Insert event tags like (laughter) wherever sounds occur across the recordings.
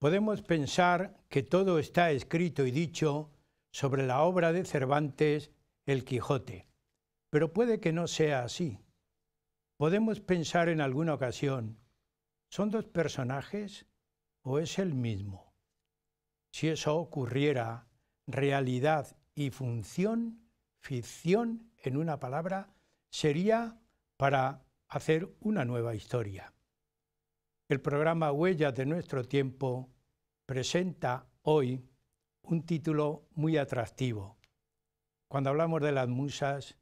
podemos pensar que todo está escrito y dicho sobre la obra de Cervantes, El Quijote, pero puede que no sea así. Podemos pensar en alguna ocasión, ¿son dos personajes o es el mismo? Si eso ocurriera, realidad y función, ficción en una palabra, sería para hacer una nueva historia. El programa Huellas de nuestro tiempo presenta hoy un título muy atractivo. Cuando hablamos de las musas,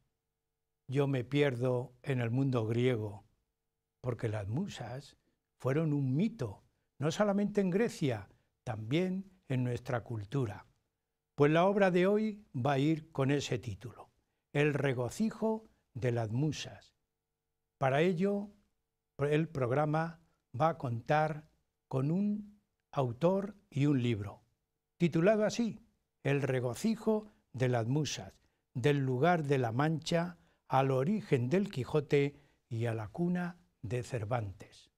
yo me pierdo en el mundo griego, porque las musas fueron un mito, no solamente en Grecia, también en nuestra cultura. Pues la obra de hoy va a ir con ese título, El regocijo de las musas. Para ello, el programa va a contar con un autor y un libro, titulado así, El regocijo de las musas, del lugar de la Mancha al origen del Quijote y a la cuna de Cervantes.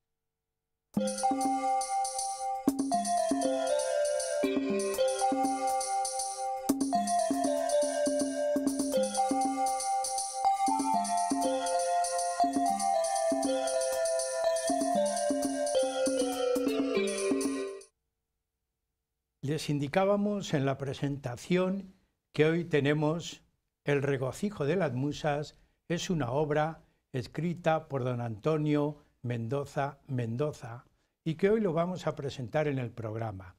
les indicábamos en la presentación que hoy tenemos El regocijo de las musas es una obra escrita por don Antonio Mendoza Mendoza y que hoy lo vamos a presentar en el programa.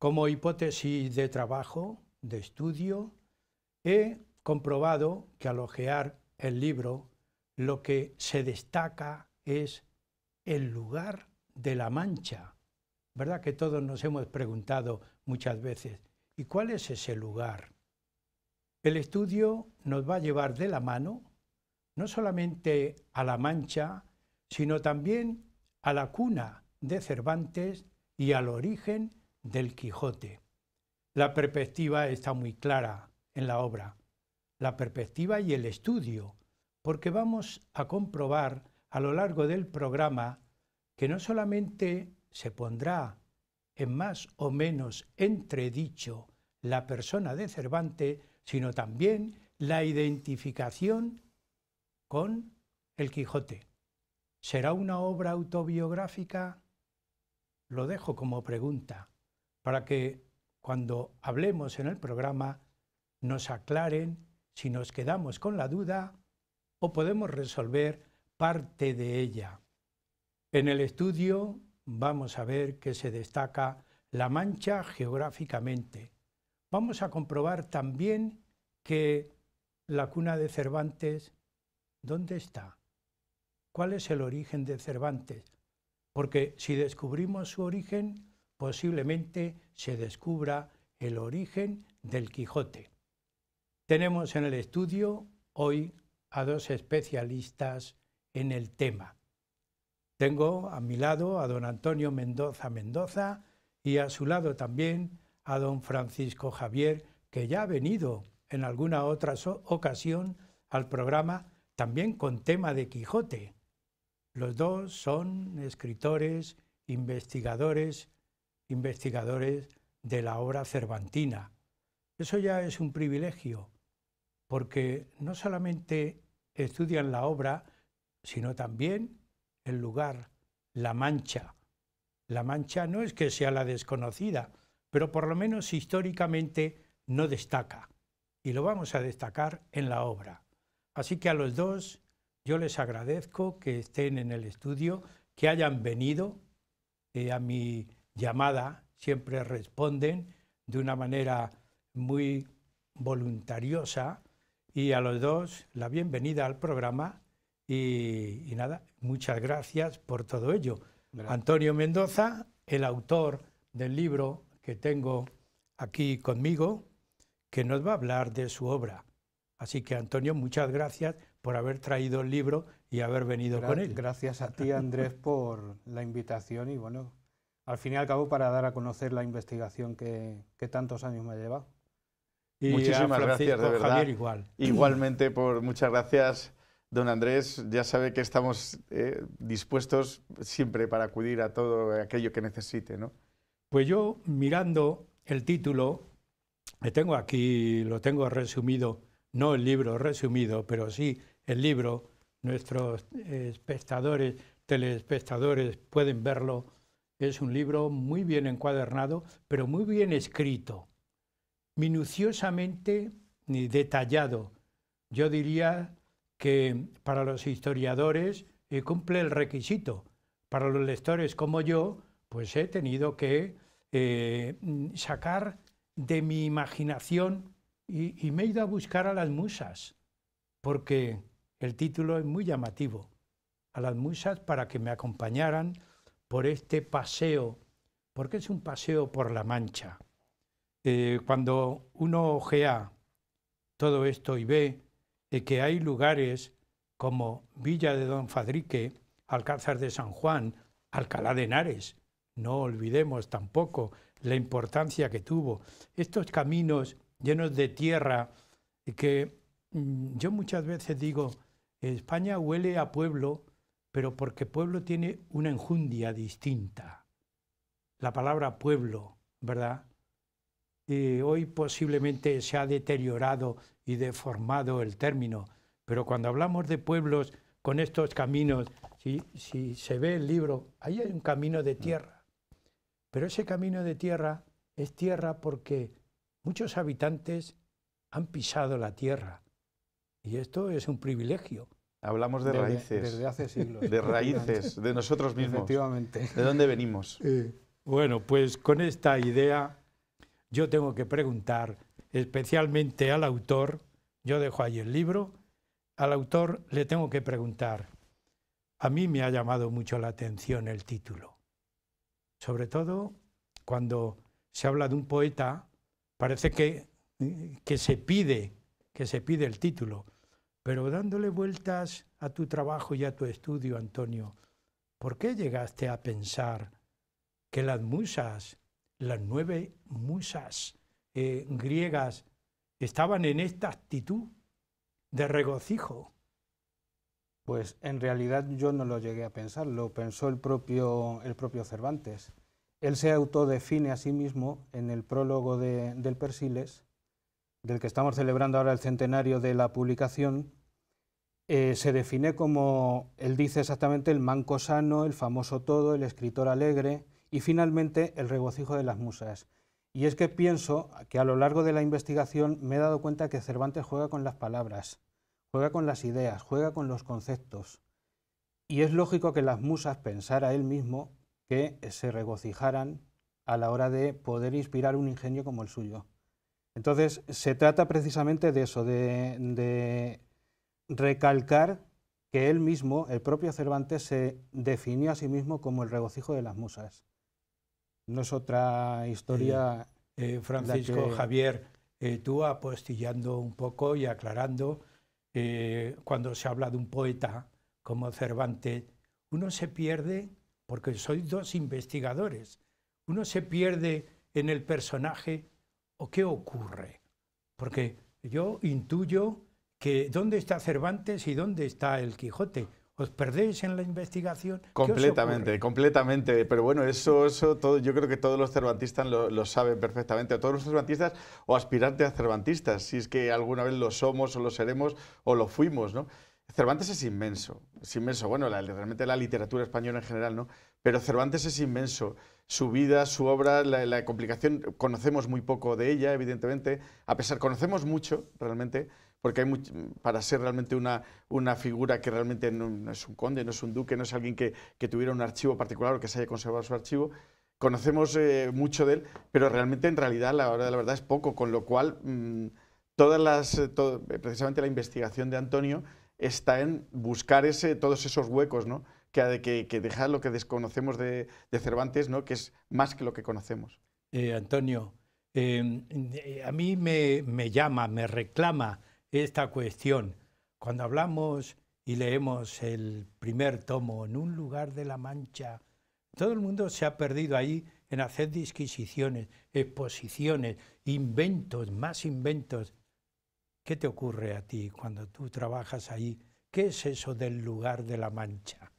Como hipótesis de trabajo, de estudio, he comprobado que al ojear el libro lo que se destaca es el lugar de la mancha ¿Verdad que todos nos hemos preguntado muchas veces, ¿y cuál es ese lugar? El estudio nos va a llevar de la mano no solamente a la Mancha, sino también a la cuna de Cervantes y al origen del Quijote. La perspectiva está muy clara en la obra, la perspectiva y el estudio, porque vamos a comprobar a lo largo del programa que no solamente se pondrá en más o menos entredicho la persona de Cervantes, sino también la identificación con el Quijote. ¿Será una obra autobiográfica? Lo dejo como pregunta, para que cuando hablemos en el programa nos aclaren si nos quedamos con la duda o podemos resolver parte de ella. En el estudio vamos a ver que se destaca La Mancha geográficamente. Vamos a comprobar también que la cuna de Cervantes, ¿dónde está? ¿Cuál es el origen de Cervantes? Porque si descubrimos su origen, posiblemente se descubra el origen del Quijote. Tenemos en el estudio hoy a dos especialistas en el tema. Tengo a mi lado a don Antonio Mendoza Mendoza y a su lado también a don Francisco Javier, que ya ha venido en alguna otra ocasión al programa también con tema de Quijote. Los dos son escritores, investigadores, investigadores de la obra cervantina. Eso ya es un privilegio, porque no solamente estudian la obra, sino también el lugar, la mancha. La mancha no es que sea la desconocida, pero por lo menos históricamente no destaca. Y lo vamos a destacar en la obra. Así que a los dos yo les agradezco que estén en el estudio, que hayan venido eh, a mi llamada, siempre responden de una manera muy voluntariosa y a los dos la bienvenida al programa y, y nada, Muchas gracias por todo ello. Antonio Mendoza, el autor del libro que tengo aquí conmigo, que nos va a hablar de su obra. Así que, Antonio, muchas gracias por haber traído el libro y haber venido con él. Gracias a ti, (laughs) Andrés, por la invitación y, bueno, al fin y al cabo, para dar a conocer la investigación que, tantos años me ha llevado. Muchísimas gracias, de verdad. Javier igual. Igualmente, por muchas gracias Don Andrés ya sabe que estamos eh, dispuestos siempre para acudir a todo aquello que necesite, ¿no? Pues yo, mirando el título, me tengo aquí, lo tengo resumido, no el libro resumido, pero sí el libro, nuestros eh, espectadores, telespectadores pueden verlo, es un libro muy bien encuadernado, pero muy bien escrito, minuciosamente detallado, yo diría que para los historiadores eh, cumple el requisito. Para los lectores como yo, pues he tenido que eh, sacar de mi imaginación y, me he ido a buscar a las musas, porque el título es muy llamativo. A las musas para que me acompañaran por este paseo, porque es un paseo por la Mancha. Eh, cuando uno ojea todo esto y ve de que hay lugares como Villa de Don Fadrique, Alcázar de San Juan, Alcalá de Henares. No olvidemos tampoco la importancia que tuvo. Estos caminos llenos de tierra que mm, yo muchas veces digo, España huele a pueblo, pero porque pueblo tiene una enjundia distinta. La palabra pueblo, ¿verdad? hoy posiblemente se ha deteriorado deformado el término, pero cuando hablamos de pueblos con estos caminos, si, si se ve el libro, ahí hay un camino de mm. tierra, pero ese camino de tierra es tierra porque muchos habitantes han pisado la tierra, y esto es un privilegio. Hablamos de raíces. Desde hace siglos. De raíces, de nosotros mismos. ¿De dónde venimos? bueno, pues con esta idea yo tengo que preguntar especialmente al autor, yo dejo ahí el libro, al autor le tengo que preguntar, a mí me ha llamado mucho la atención el título, sobre todo cuando se habla de un poeta, parece que, que se pide, que se pide el título, pero dándole vueltas a tu trabajo y a tu estudio, Antonio, ¿por qué llegaste a pensar que las musas las nueve musas eh, griegas estaban en esta actitud de regocijo. Pues en realidad yo no lo llegué a pensar, lo pensó el propio, el propio Cervantes. Él se autodefine a sí mismo en el prólogo del Persiles, del que estamos celebrando ahora el centenario de la publicación, eh, se define como, él dice exactamente, el manco sano, el famoso todo, el escritor alegre, y finalmente, el regocijo de las musas. Y es que pienso que a lo largo de la investigación me he dado cuenta que Cervantes juega con las palabras, juega con las ideas, juega con los conceptos. Y es lógico que las musas pensara él mismo que se regocijaran a la hora de poder inspirar un ingenio como el suyo. Entonces, se trata precisamente de eso, de, recalcar que él mismo, el propio Cervantes, se definió a sí mismo como el regocijo de las musas no es otra historia. Eh, eh, Francisco Javier, eh, tú apostillando un poco y aclarando, cuando se habla de un poeta como Cervantes, uno se pierde, porque soy dos investigadores, uno se pierde en el personaje o qué ocurre. Porque yo intuyo que dónde está Cervantes y dónde está el Quijote os perdéis en la investigación. Completamente, completamente. Pero bueno, eso, eso todo, yo creo que todos los cervantistas lo, saben perfectamente. todos los cervantistas o aspirantes a cervantistas, si es que alguna vez lo somos o lo seremos o lo fuimos, ¿no? Cervantes es inmenso, es inmenso. Bueno, la, realmente la literatura española en general, ¿no? Pero Cervantes es inmenso. Su vida, su obra, la, la complicación, conocemos muy poco de ella, evidentemente. A pesar, conocemos mucho, realmente, porque hay para ser realmente una, una figura que realmente no, es un conde, no es un duque, no es alguien que, que tuviera un archivo particular o que se haya conservado su archivo, conocemos eh, mucho de él, pero realmente en realidad la la verdad es poco, con lo cual mm, todas las, eh, precisamente la investigación de Antonio está en buscar ese, todos esos huecos, ¿no? que, que, que dejar lo que desconocemos de, de, Cervantes, ¿no? que es más que lo que conocemos. Eh, Antonio, a mí me, me, llama, me reclama esta cuestión. Cuando hablamos y leemos el primer tomo, en un lugar de la Mancha, todo el mundo se ha perdido ahí en hacer disquisiciones, exposiciones, inventos, más inventos. ¿Qué te ocurre a ti cuando tú trabajas ahí? ¿Qué es eso del lugar de la Mancha?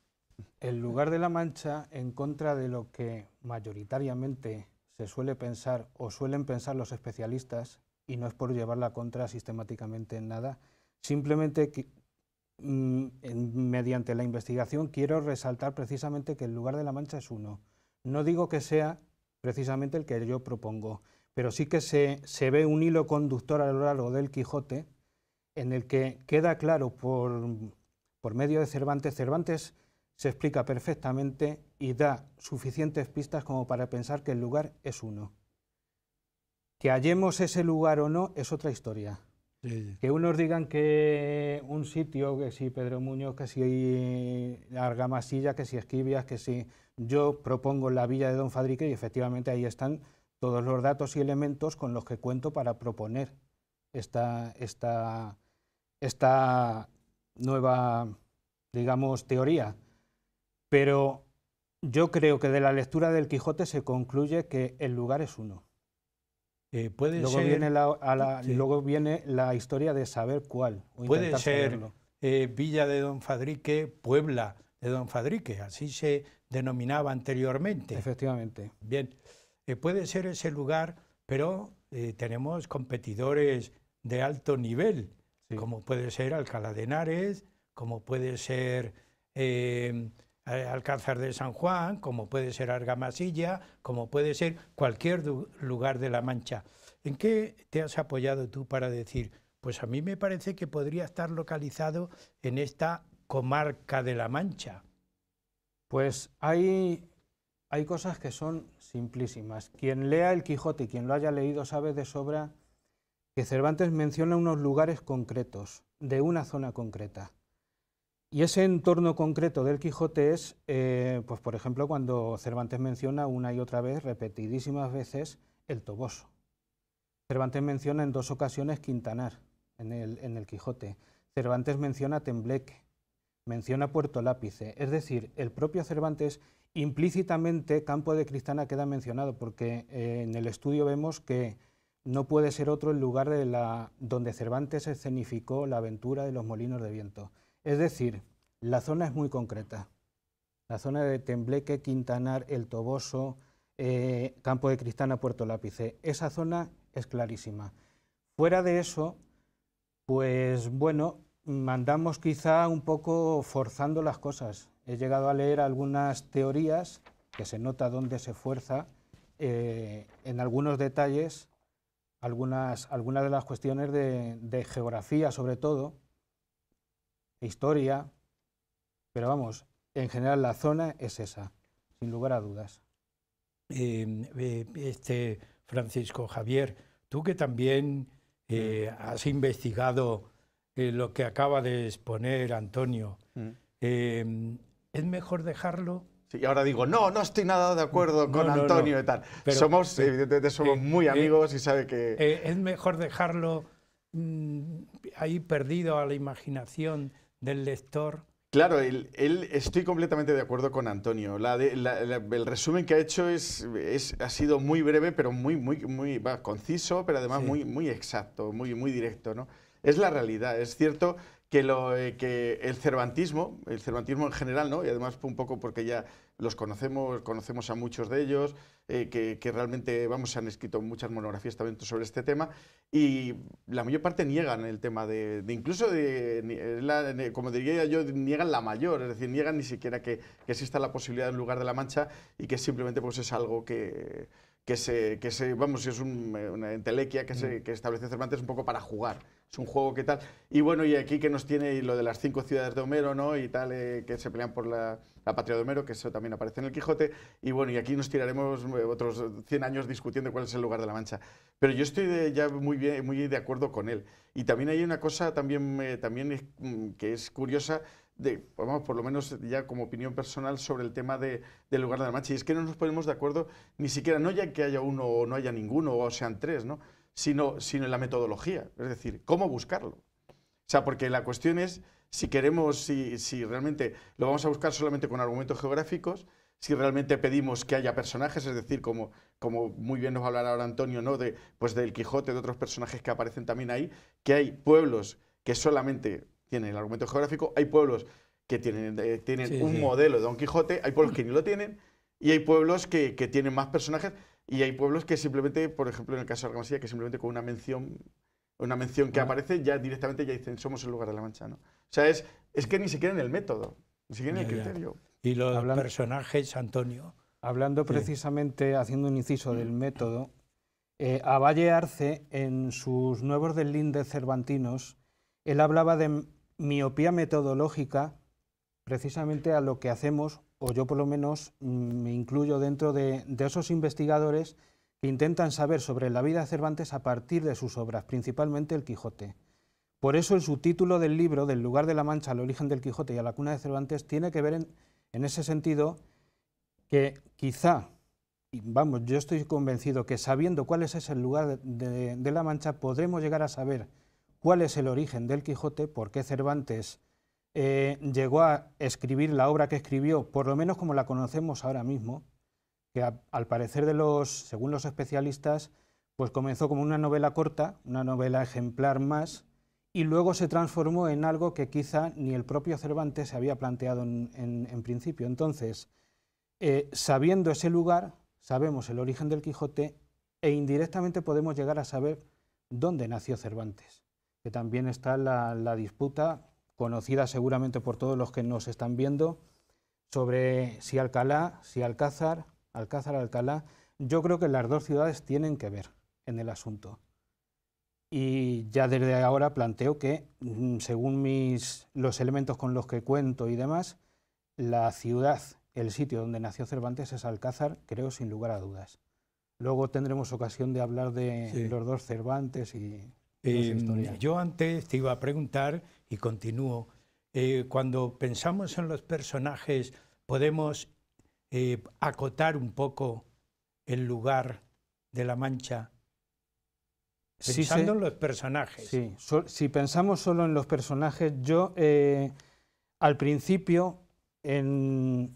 El lugar de la Mancha, en contra de lo que mayoritariamente se suele pensar o suelen pensar los especialistas, y no es por llevarla contra sistemáticamente en nada, simplemente mm, mediante la investigación quiero resaltar precisamente que el lugar de la mancha es uno. No digo que sea precisamente el que yo propongo, pero sí que se, ve un hilo conductor a lo largo del Quijote en el que queda claro por, por medio de Cervantes, Cervantes se explica perfectamente y da suficientes pistas como para pensar que el lugar es uno. Que hallemos ese lugar o no es otra historia. Que unos digan que un sitio, que si Pedro Muñoz, que si Argamasilla, que si Esquivias, que si yo propongo la villa de Don Fadrique y efectivamente ahí están todos los datos y elementos con los que cuento para proponer esta, esta, esta nueva, digamos, teoría. Pero yo creo que de la lectura del Quijote se concluye que el lugar es uno. Eh, luego, viene la, luego viene la historia de saber cuál. Puede ser eh, Villa de Don Fadrique, Puebla de Don Fadrique, así se denominaba anteriormente. Efectivamente. Bien, eh, puede ser ese lugar, pero tenemos competidores de alto nivel, como puede ser Alcalá de Henares, como puede ser eh, Alcázar de San Juan, como puede ser Argamasilla, como puede ser cualquier lugar de La Mancha. ¿En qué te has apoyado tú para decir, pues a mí me parece que podría estar localizado en esta comarca de La Mancha? Pues hay, hay cosas que son simplísimas. Quien lea el Quijote y quien lo haya leído sabe de sobra que Cervantes menciona unos lugares concretos, de una zona concreta. Y ese entorno concreto del Quijote es, eh, pues por ejemplo, cuando Cervantes menciona una y otra vez, repetidísimas veces, el Toboso. Cervantes menciona en dos ocasiones Quintanar en el, Quijote. Cervantes menciona Tembleque, menciona Puerto Lápice. Es decir, el propio Cervantes implícitamente Campo de Cristana queda mencionado porque eh, en el estudio vemos que no puede ser otro el lugar de la, donde Cervantes escenificó la aventura de los molinos de viento. Es decir, la zona es muy concreta. La zona de Tembleque, Quintanar, El Toboso, eh, Campo de Cristana, Puerto Lápice. Esa zona es clarísima. Fuera de eso, pues bueno, mandamos quizá un poco forzando las cosas. He llegado a leer algunas teorías que se nota dónde se fuerza eh, en algunos detalles, algunas, algunas de las cuestiones de geografía sobre todo, historia, pero vamos, en general la zona es esa, sin lugar a dudas. Em, eh, este Francisco Javier, tú que también eh, mm. has investigado eh, lo que acaba de exponer Antonio, mm. em, ¿es mejor dejarlo? Y sí, ahora digo, no, no estoy nada de acuerdo con Antonio y tal. somos, evidentemente, somos muy amigos y sabe que... es mejor dejarlo mm, ahí perdido a la imaginación del lector. Claro, él, estoy completamente de acuerdo con Antonio. el resumen que ha hecho es, ha sido muy breve, pero muy, muy, muy conciso, pero además muy, muy exacto, muy, muy directo. ¿no? Es la realidad. Es cierto que, lo, eh, que el cervantismo, el cervantismo en general, ¿no? y además un poco porque ya los conocemos, conocemos a muchos de ellos, eh, que, realmente, vamos, se han escrito muchas monografías también sobre este tema, y la mayor parte niegan el tema de, incluso, de, eh, como diría yo, niegan la mayor, es decir, niegan ni siquiera que, exista la posibilidad en lugar de la mancha y que simplemente pues, es algo que que se, que se vamos, es un, una entelequia que, se, mm. que establece Cervantes un poco para jugar es un juego que tal. Y bueno, y aquí que nos tiene lo de las cinco ciudades de Homero, ¿no? Y tal, eh, que se pelean por la, patria de Homero, que eso también aparece en el Quijote. Y bueno, y aquí nos tiraremos eh, otros 100 años discutiendo cuál es el lugar de la Mancha. Pero yo estoy ya muy, bien, muy de acuerdo con él. Y también hay una cosa también, eh, también mm, que es curiosa, de, vamos, por lo menos ya como opinión personal sobre el tema de, del lugar de la Mancha. Y es que no nos ponemos de acuerdo ni siquiera, no ya que haya uno o no haya ninguno, o sean tres, ¿no? sino, en la metodología, es decir, cómo buscarlo. O sea, porque la cuestión es si queremos, si, realmente lo vamos a buscar solamente con argumentos geográficos, si realmente pedimos que haya personajes, es decir, como, muy bien nos va a hablar ahora Antonio, ¿no? De, pues del Quijote, de otros personajes que aparecen también ahí, que hay pueblos que solamente tienen el argumento geográfico, hay pueblos que tienen, eh, un modelo de Don Quijote, hay pueblos que ni lo tienen, y hay pueblos que tienen más personajes, y hay pueblos que simplemente, por ejemplo, en el caso de Argamasilla, que simplemente con una mención, una mención que aparece, ya directamente ya dicen, somos el lugar de la mancha, ¿no? O sea, es, que ni siquiera en el método, ni siquiera en el criterio. Y los personajes, Antonio. Hablando precisamente, haciendo un inciso mm. del método, eh, a Valle Arce, en sus nuevos del de cervantinos, él hablaba de miopía metodológica precisamente a lo que hacemos o yo por lo menos mm, me incluyo dentro de, esos investigadores que intentan saber sobre la vida de Cervantes a partir de sus obras, principalmente El Quijote. Por eso el subtítulo del libro, Del lugar de la Mancha al origen del Quijote y a la cuna de Cervantes, tiene que ver en, ese sentido que quizá, vamos, yo estoy convencido que sabiendo cuál es ese lugar de la Mancha, podremos llegar a saber cuál es el origen del Quijote, por qué Cervantes eh, llegó a escribir la obra que escribió, por lo menos como la conocemos ahora mismo, que al parecer de los, según los especialistas, pues comenzó como una novela corta, una novela ejemplar más, y luego se transformó en algo que quizá ni el propio Cervantes se había planteado en, principio. Entonces, eh, sabiendo ese lugar, sabemos el origen del Quijote e indirectamente podemos llegar a saber dónde nació Cervantes, que también está la disputa conocida seguramente por todos los que nos están viendo, sobre si Alcalá, si Alcázar, Alcázar, Alcalá, yo creo que las dos ciudades tienen que ver en el asunto. Y ya desde ahora planteo que, mm, según mis, los elementos con los que cuento y demás, la ciudad, el sitio donde nació Cervantes es Alcázar, creo sin lugar a dudas. Luego tendremos ocasión de hablar de los dos Cervantes y eh, yo antes te iba a preguntar y continúo, eh, cuando pensamos en los personajes podemos eh, acotar un poco el lugar de la mancha. Pensando en los personajes. Sí. si pensamos solo en los personajes, yo eh, al principio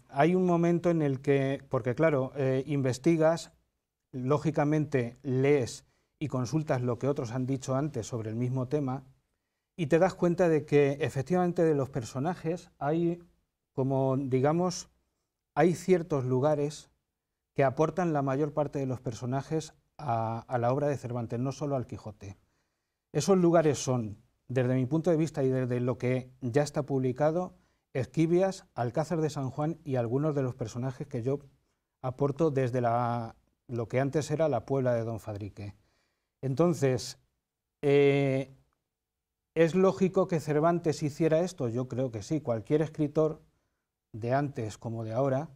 hay un momento en el que, porque claro, investigas, lógicamente lees y consultas lo que otros han dicho antes sobre el mismo tema, y te das cuenta de que efectivamente de los personajes hay, como digamos, hay ciertos lugares que aportan la mayor parte de los personajes a, la obra de Cervantes, no solo al Quijote. Esos lugares son, desde mi punto de vista y desde lo que ya está publicado, Esquivias, Alcázar de San Juan y algunos de los personajes que yo aporto desde la, lo que antes era la Puebla de Don Fadrique. Entonces, eh, ¿Es lógico que Cervantes hiciera esto? Yo creo que sí. Cualquier escritor, de antes como de ahora,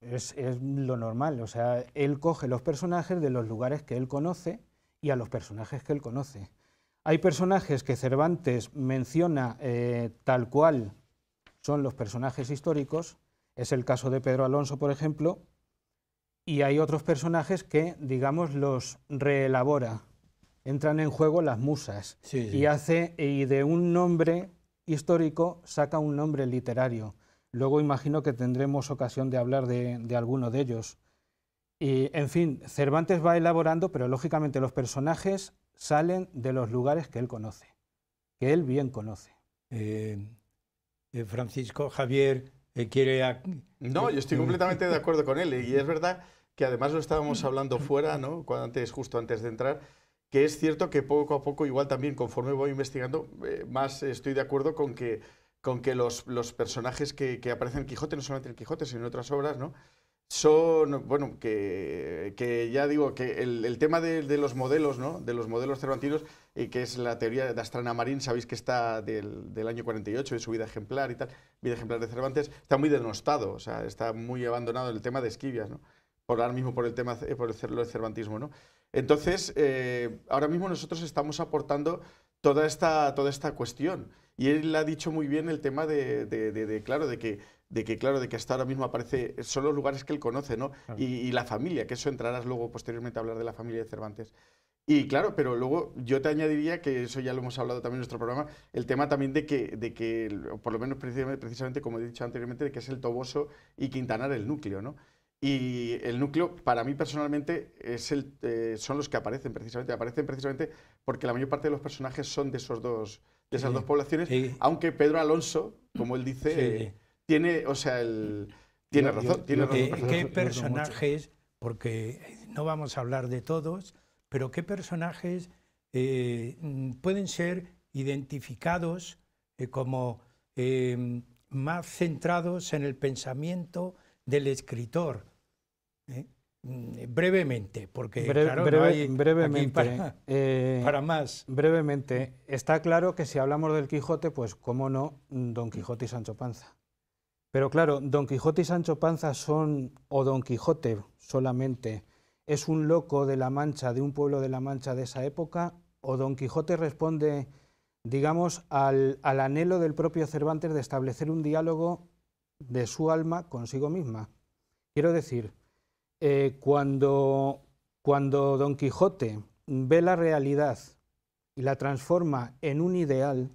es, lo normal. O sea, él coge los personajes de los lugares que él conoce y a los personajes que él conoce. Hay personajes que Cervantes menciona eh, tal cual son los personajes históricos, es el caso de Pedro Alonso, por ejemplo, y hay otros personajes que, digamos, los reelabora entran en juego las musas y hace y de un nombre histórico saca un nombre literario. Luego imagino que tendremos ocasión de hablar de, alguno de ellos. Y, en fin, Cervantes va elaborando, pero lógicamente los personajes salen de los lugares que él conoce, que él bien conoce. Eh, eh, Francisco Javier eh, quiere... No, yo estoy completamente de acuerdo con él. Y es verdad que además lo estábamos hablando fuera, ¿no? Cuando antes, justo antes de entrar que es cierto que poco a poco, igual también conforme voy investigando, eh, más estoy de acuerdo con que, con que los, los personajes que, que, aparecen en Quijote, no solamente en Quijote, sino en otras obras, ¿no? son, bueno, que, que ya digo, que el, tema de, los modelos, ¿no? De los modelos cervantinos, y eh, que es la teoría de Astrana Marín, sabéis que está del, del, año 48, de su vida ejemplar y tal, vida ejemplar de Cervantes, está muy denostado, o sea, está muy abandonado el tema de Esquivias, ¿no? Por ahora mismo por el tema, eh, por el cervantismo, ¿no? Entonces, eh, ahora mismo nosotros estamos aportando toda esta, cuestión. Y él ha dicho muy bien el tema de, claro, de que claro, de que hasta ahora mismo aparece, son los lugares que él conoce, ¿no? Y, la familia, que eso entrarás luego posteriormente a hablar de la familia de Cervantes. Y claro, pero luego yo te añadiría, que eso ya lo hemos hablado también en nuestro programa, el tema también de que, de por lo menos precisamente, precisamente como he dicho anteriormente, de que es el Toboso y Quintanar el núcleo, ¿no? Y el núcleo, para mí personalmente, es el, eh, son los que aparecen precisamente. Aparecen precisamente porque la mayor parte de los personajes son de, esos dos, de esas dos poblaciones. Aunque Pedro Alonso, como él dice, eh, tiene, o sea, el, tiene razón. tiene ¿qué, personajes, porque no vamos a hablar de todos, pero qué personajes eh, pueden ser identificados como más centrados en el pensamiento? del escritor. ¿eh? Mm, brevemente, porque claro, brevemente, eh, para, más. Brevemente, está claro que si hablamos del Quijote, pues cómo no, mm, Don Quijote y Sancho Panza. Pero claro, Don Quijote y Sancho Panza son, o Don Quijote solamente, es un loco de la Mancha, de un pueblo de la Mancha de esa época, o Don Quijote responde, digamos, al, al anhelo del propio Cervantes de establecer un diálogo de su alma consigo misma. Quiero decir, eh, cuando, cuando Don Quijote ve la realidad y la transforma en un ideal,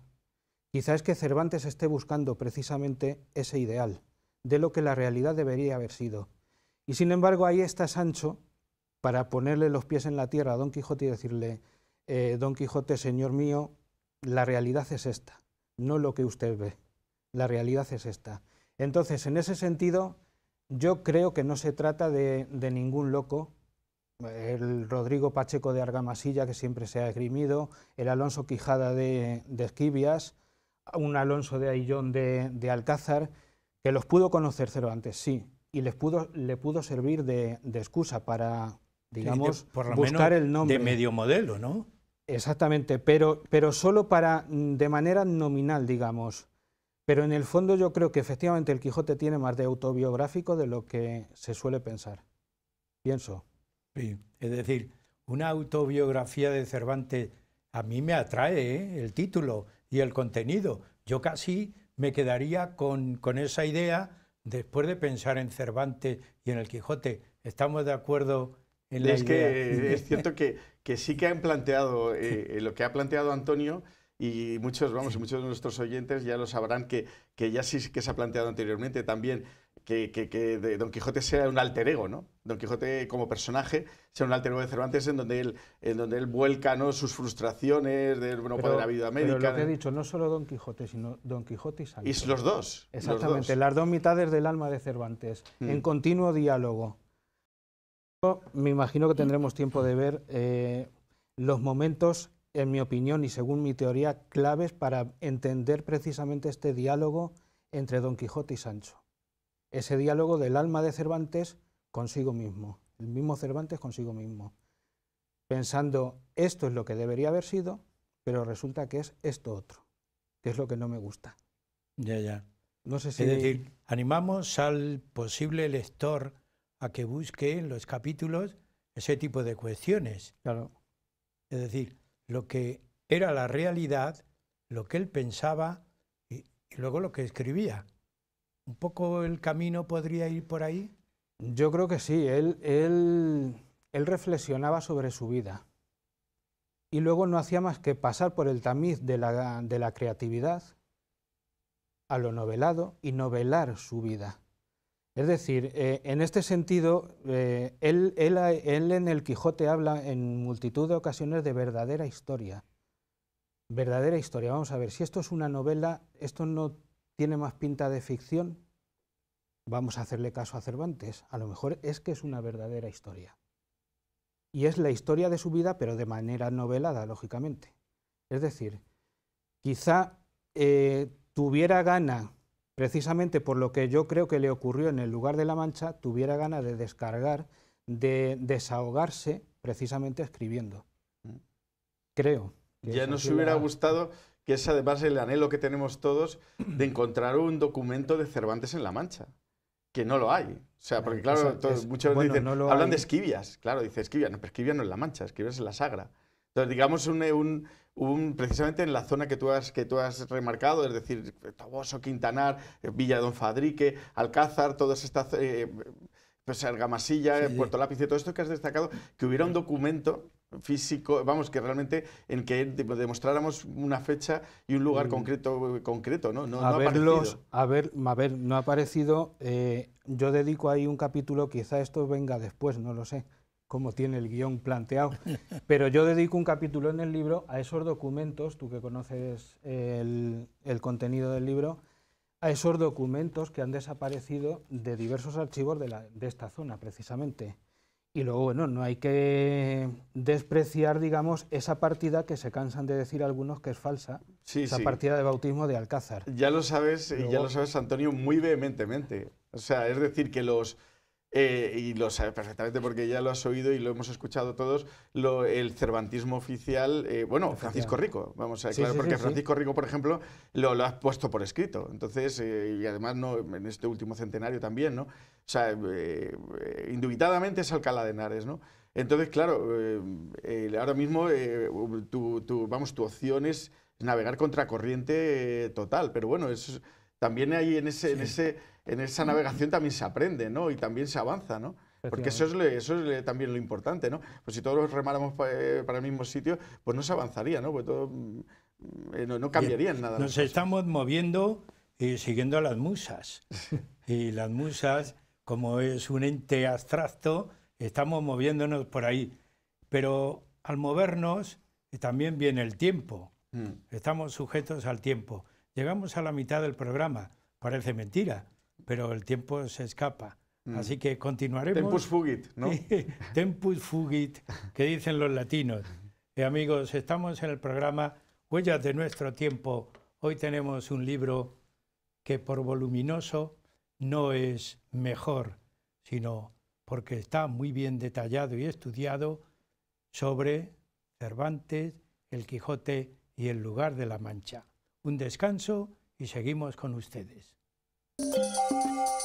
quizás es que Cervantes esté buscando precisamente ese ideal, de lo que la realidad debería haber sido. Y sin embargo, ahí está Sancho para ponerle los pies en la tierra a Don Quijote y decirle, eh, Don Quijote, señor mío, la realidad es esta, no lo que usted ve, la realidad es esta. Entonces, en ese sentido, yo creo que no se trata de, ningún loco, el Rodrigo Pacheco de Argamasilla, que siempre se ha esgrimido, el Alonso Quijada de, Esquivias, un Alonso de Aillón de, Alcázar, que los pudo conocer antes, sí, y les pudo, le pudo servir de, excusa para, digamos, buscar el nombre. De medio modelo, ¿no? Exactamente, pero, pero solo para, mm, de manera nominal, digamos. Pero en el fondo yo creo que efectivamente el Quijote tiene más de autobiográfico de lo que se suele pensar. Pienso. es decir, una autobiografía de Cervantes a mí me atrae ¿eh? el título y el contenido. Yo casi me quedaría con, esa idea después de pensar en Cervantes y en el Quijote. ¿Estamos de acuerdo en la idea? Es que es cierto que, sí que han planteado, eh, (laughs) eh, lo que ha planteado Antonio y muchos, vamos, muchos de nuestros oyentes ya lo sabrán que, que ya sí que se ha planteado anteriormente también que, que, Don Quijote sea un alter ego, ¿no? Don Quijote como personaje sea un alter ego de Cervantes en donde él, en donde él vuelca ¿no? sus frustraciones de no poder haber ido América. Pero lo que he dicho, no solo Don Quijote, sino Don Quijote y Sancho. Y los dos. Exactamente, las dos mitades del alma de Cervantes, mm. en continuo diálogo. Me imagino que tendremos tiempo de ver eh, los momentos en mi opinión y según mi teoría, claves para entender precisamente este diálogo entre Don Quijote y Sancho. Ese diálogo del alma de Cervantes consigo mismo, el mismo Cervantes consigo mismo, pensando esto es lo que debería haber sido, pero resulta que es esto otro, que es lo que no me gusta. Ya, ya. No sé si... Es decir, animamos al posible lector a que busque en los capítulos ese tipo de cuestiones. Claro. Es decir, lo que era la realidad, lo que él pensaba y, luego lo que escribía. ¿Un poco el camino podría ir por ahí? Yo creo que sí, él, él, él reflexionaba sobre su vida y luego no hacía más que pasar por el tamiz de la, de la creatividad a lo novelado y novelar su vida. Es decir, eh, en este sentido, eh, él, en el Quijote habla en multitud de ocasiones de verdadera historia. Verdadera historia. Vamos a ver, si esto es una novela, esto no tiene más pinta de ficción. Vamos a hacerle caso a Cervantes. A lo mejor es que es una verdadera historia. Y es la historia de su vida, pero de manera novelada, lógicamente. Es decir, quizá eh, tuviera gana precisamente por lo que yo creo que le ocurrió en el lugar de la mancha, tuviera ganas de descargar, de desahogarse, precisamente escribiendo. Mm. Creo. Ya nos hubiera gustado que es además el anhelo que tenemos todos de encontrar un documento de Cervantes en la mancha, que no lo hay. O sea, porque eh, claro, muchas veces dicen, hablan de esquivias, claro, dice esquivias, no, pero esquivias no es la mancha, esquivias es la sagra. Entonces, digamos, un, precisamente en la zona que tú, has, que tú has remarcado, es decir, Toboso, Quintanar, eh, Villa Don Fadrique, Alcázar, todas estas... Eh, pues Argamasilla, Puerto Lápiz todo esto que has destacado, que hubiera un documento físico, vamos, que realmente en que demostráramos una fecha y un lugar mm. concreto, concreto ¿no? no, a ver, ha a ver, no ha aparecido, eh, yo dedico ahí un capítulo, quizá esto venga después, no lo sé, como tiene el guión planteado. (laughs) Pero yo dedico un capítulo en el libro a esos documentos, tú que conoces el, contenido del libro, a esos documentos que han desaparecido de diversos archivos de, la, de, esta zona, precisamente. Y luego, bueno, no hay que despreciar, digamos, esa partida que se cansan de decir algunos que es falsa, esa partida de bautismo de Alcázar. Ya lo sabes, ya lo sabes, Antonio, muy vehementemente. O sea, es decir, que los, eh, y lo sabe perfectamente porque ya lo has oído y lo hemos escuchado todos, el cervantismo oficial, eh, bueno, Francisco Rico, vamos a aclarar, porque Francisco Rico, por ejemplo, lo, lo has puesto por escrito, entonces, eh, y además no, en este último centenario también, ¿no? O sea, indubitadamente es Alcalá de Henares, ¿no? Entonces, claro, ahora mismo tu, vamos, tu opción es navegar contra corriente total, pero bueno, es, también hay en ese... En ese en esa navegación también se aprende, ¿no? Y también se avanza, ¿no? Porque eso es, también lo importante, Pues si todos remáramos eh, para el mismo sitio, pues no se avanzaría, ¿no? Pues mm, eh, no, cambiaría en nada. Nos estamos moviendo y siguiendo a las musas. y las musas, como es un ente abstracto, estamos moviéndonos por ahí. Pero al movernos también viene el tiempo. Mm. Estamos sujetos al tiempo. Llegamos a la mitad del programa. Parece mentira, pero el tiempo se escapa. Mm. Así que continuaremos. Tempus fugit, ¿no? (laughs) Tempus fugit, que dicen los latinos. (laughs) Eh, amigos, estamos en el programa Huellas de nuestro tiempo. Hoy tenemos un libro que por voluminoso no es mejor, sino porque está muy bien detallado y estudiado sobre Cervantes, el Quijote y el lugar de la Mancha. Un descanso y seguimos con ustedes. Música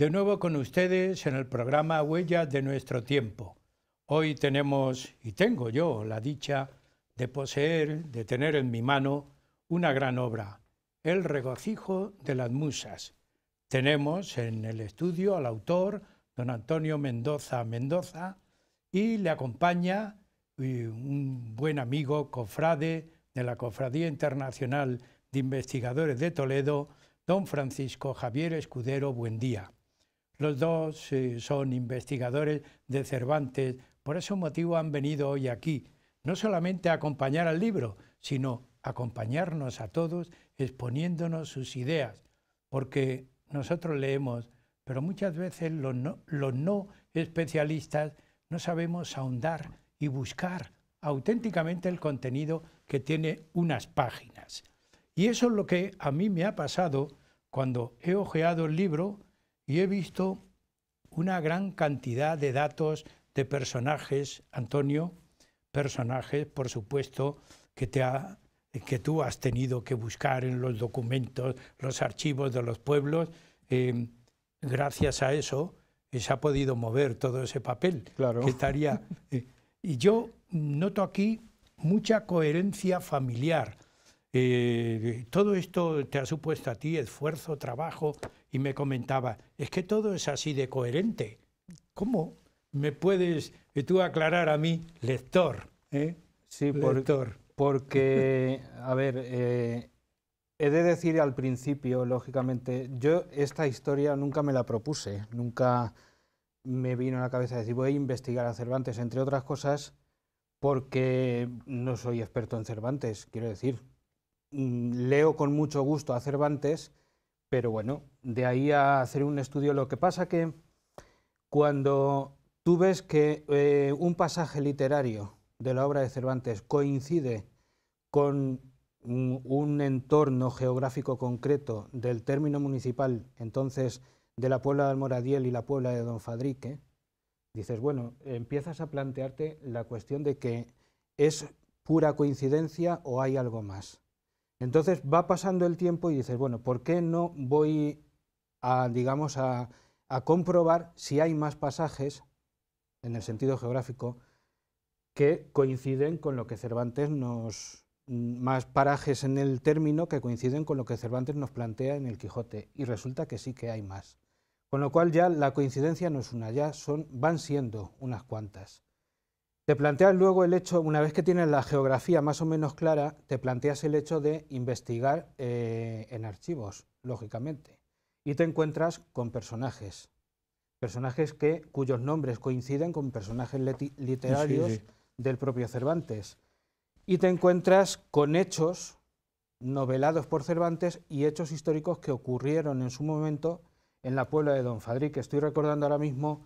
De nuevo con ustedes en el programa Huellas de nuestro tiempo. Hoy tenemos, y tengo yo, la dicha de poseer, de tener en mi mano una gran obra, El regocijo de las musas. Tenemos en el estudio al autor, don Antonio Mendoza Mendoza, y le acompaña eh, un buen amigo, cofrade de la Cofradía Internacional de Investigadores de Toledo, don Francisco Javier Escudero Buendía. Los dos son investigadores de Cervantes, por ese motivo han venido hoy aquí, no solamente a acompañar al libro, sino a acompañarnos a todos exponiéndonos sus ideas, porque nosotros leemos, pero muchas veces los no, especialistas no sabemos ahondar y buscar auténticamente el contenido que tiene unas páginas. Y eso es lo que a mí me ha pasado cuando he hojeado el libro y he visto una gran cantidad de datos de personajes, Antonio, personajes, por supuesto, que, te ha, que tú has tenido que buscar en los documentos, los archivos de los pueblos. Em, gracias a eso eh, se ha podido mover todo ese papel. Claro. (laughs) Eh, y yo noto aquí mucha coherencia familiar. Eh, todo esto te ha supuesto a ti esfuerzo, trabajo, y me comentaba, es que todo es así de coherente. ¿Cómo me puedes eh, tú aclarar a mí, lector? Eh, sí, lector. porque, a ver, eh, he de decir al principio, lógicamente, yo esta historia nunca me la propuse, nunca me vino a la cabeza decir voy a investigar a Cervantes, entre otras cosas, porque no soy experto en Cervantes, quiero decir, mm, leo con mucho gusto a Cervantes, pero bueno, de ahí a hacer un estudio, lo que pasa que cuando tú ves que eh, un pasaje literario de la obra de Cervantes coincide con un entorno geográfico concreto del término municipal, entonces de la Puebla de Almoradiel y la Puebla de Don Fadrique, dices, bueno, empiezas a plantearte la cuestión de que es pura coincidencia o hay algo más. Entonces va pasando el tiempo y dices, bueno, ¿por qué no voy a, digamos, a, comprobar si hay más pasajes, en el sentido geográfico, que coinciden con lo que Cervantes nos más parajes en el término que coinciden con lo que Cervantes nos plantea en el Quijote y resulta que sí que hay más. Con lo cual ya la coincidencia no es una, ya son van siendo unas cuantas. Te planteas luego el hecho, una vez que tienes la geografía más o menos clara, te planteas el hecho de investigar eh, en archivos, lógicamente, y te encuentras con personajes, personajes que, cuyos nombres coinciden con personajes literarios del propio Cervantes, y te encuentras con hechos novelados por Cervantes y hechos históricos que ocurrieron en su momento en la Puebla de Don Fadrique. estoy recordando ahora mismo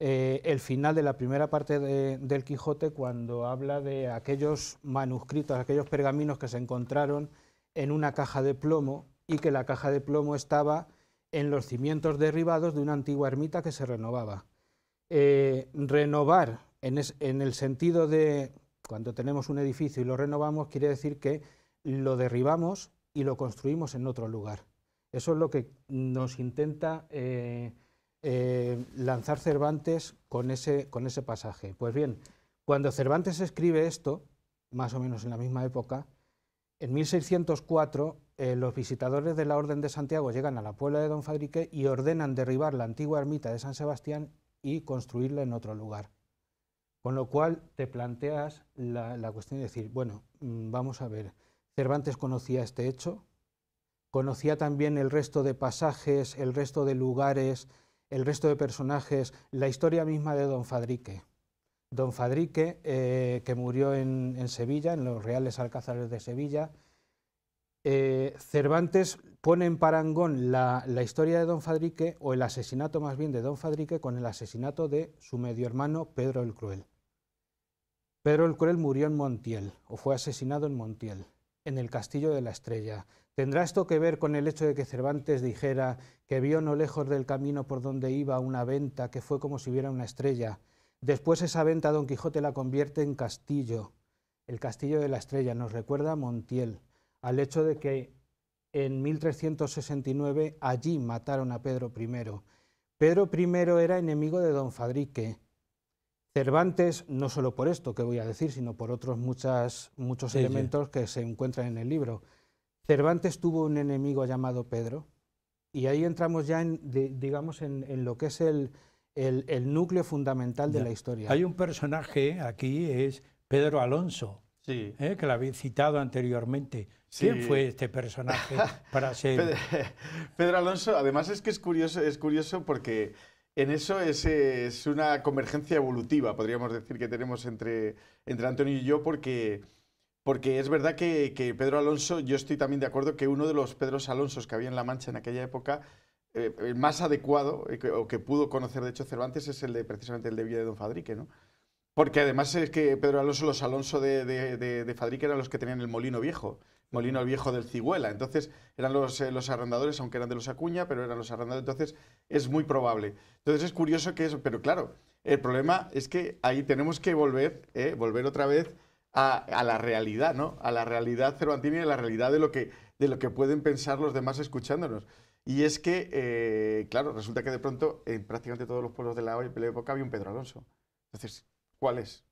eh, el final de la primera parte del Quijote cuando habla de aquellos manuscritos, aquellos pergaminos que se encontraron en una caja de plomo y que la caja de plomo estaba en los cimientos derribados de una antigua ermita que se renovaba. Eh, renovar en, el sentido de cuando tenemos un edificio y lo renovamos quiere decir que lo derribamos y lo construimos en otro lugar. Eso es lo que nos intenta eh, eh, lanzar Cervantes con ese, con ese pasaje. Pues bien, cuando Cervantes escribe esto, más o menos en la misma época, en 1604 eh, los visitadores de la Orden de Santiago llegan a la Puebla de Don Fadrique y ordenan derribar la antigua ermita de San Sebastián y construirla en otro lugar. Con lo cual te planteas la cuestión de decir, bueno, mm, vamos a ver, Cervantes conocía este hecho, conocía también el resto de pasajes, el resto de lugares, el resto de personajes, la historia misma de Don Fadrique. Don Fadrique, eh, que murió en, Sevilla, en los Reales Alcázares de Sevilla. Eh, Cervantes pone en parangón la, la, historia de Don Fadrique, o el asesinato más bien de Don Fadrique, con el asesinato de su medio hermano Pedro el Cruel. Pedro el Cruel murió en Montiel, o fue asesinado en Montiel, en el Castillo de la Estrella. ¿Tendrá esto que ver con el hecho de que Cervantes dijera que vio no lejos del camino por donde iba una venta que fue como si hubiera una estrella? Después esa venta Don Quijote la convierte en castillo. El castillo de la estrella nos recuerda a Montiel, al hecho de que en 1369 allí mataron a Pedro I. Pedro I era enemigo de don Fadrique. Cervantes, no solo por esto que voy a decir, sino por otros muchas, muchos elementos que se encuentran en el libro, Cervantes tuvo un enemigo llamado Pedro, y ahí entramos ya en, digamos, en, lo que es el, núcleo fundamental de la historia. Hay un personaje aquí, es Pedro Alonso, sí. ¿eh? que lo había citado anteriormente. ¿Quién fue este personaje (laughs) para Pedro Alonso, además es que es curioso, es curioso porque en eso es, una convergencia evolutiva, podríamos decir, que tenemos entre Antonio y yo, porque porque es verdad que, Pedro Alonso, yo estoy también de acuerdo que uno de los Pedros Alonsos que había en La Mancha en aquella época, eh, el más adecuado, eh, o que pudo conocer de hecho Cervantes, es el de precisamente el de Villa de Don Fadrique, ¿no? Porque además es que Pedro Alonso, los Alonso de, Fadrique eran los que tenían el molino viejo, molino viejo del Ciguela, Entonces eran eh, los, arrendadores, aunque eran de los Acuña, pero eran los arrendadores. Entonces es muy probable. Entonces es curioso que eso, pero claro, el problema es que ahí tenemos que volver, volver otra vez a, la realidad, ¿no? A la realidad cervantina y a la realidad de lo que, de lo que pueden pensar los demás escuchándonos. Y es que, eh, claro, resulta que de pronto en prácticamente todos los pueblos de la época había un Pedro Alonso. Entonces, ¿cuál es?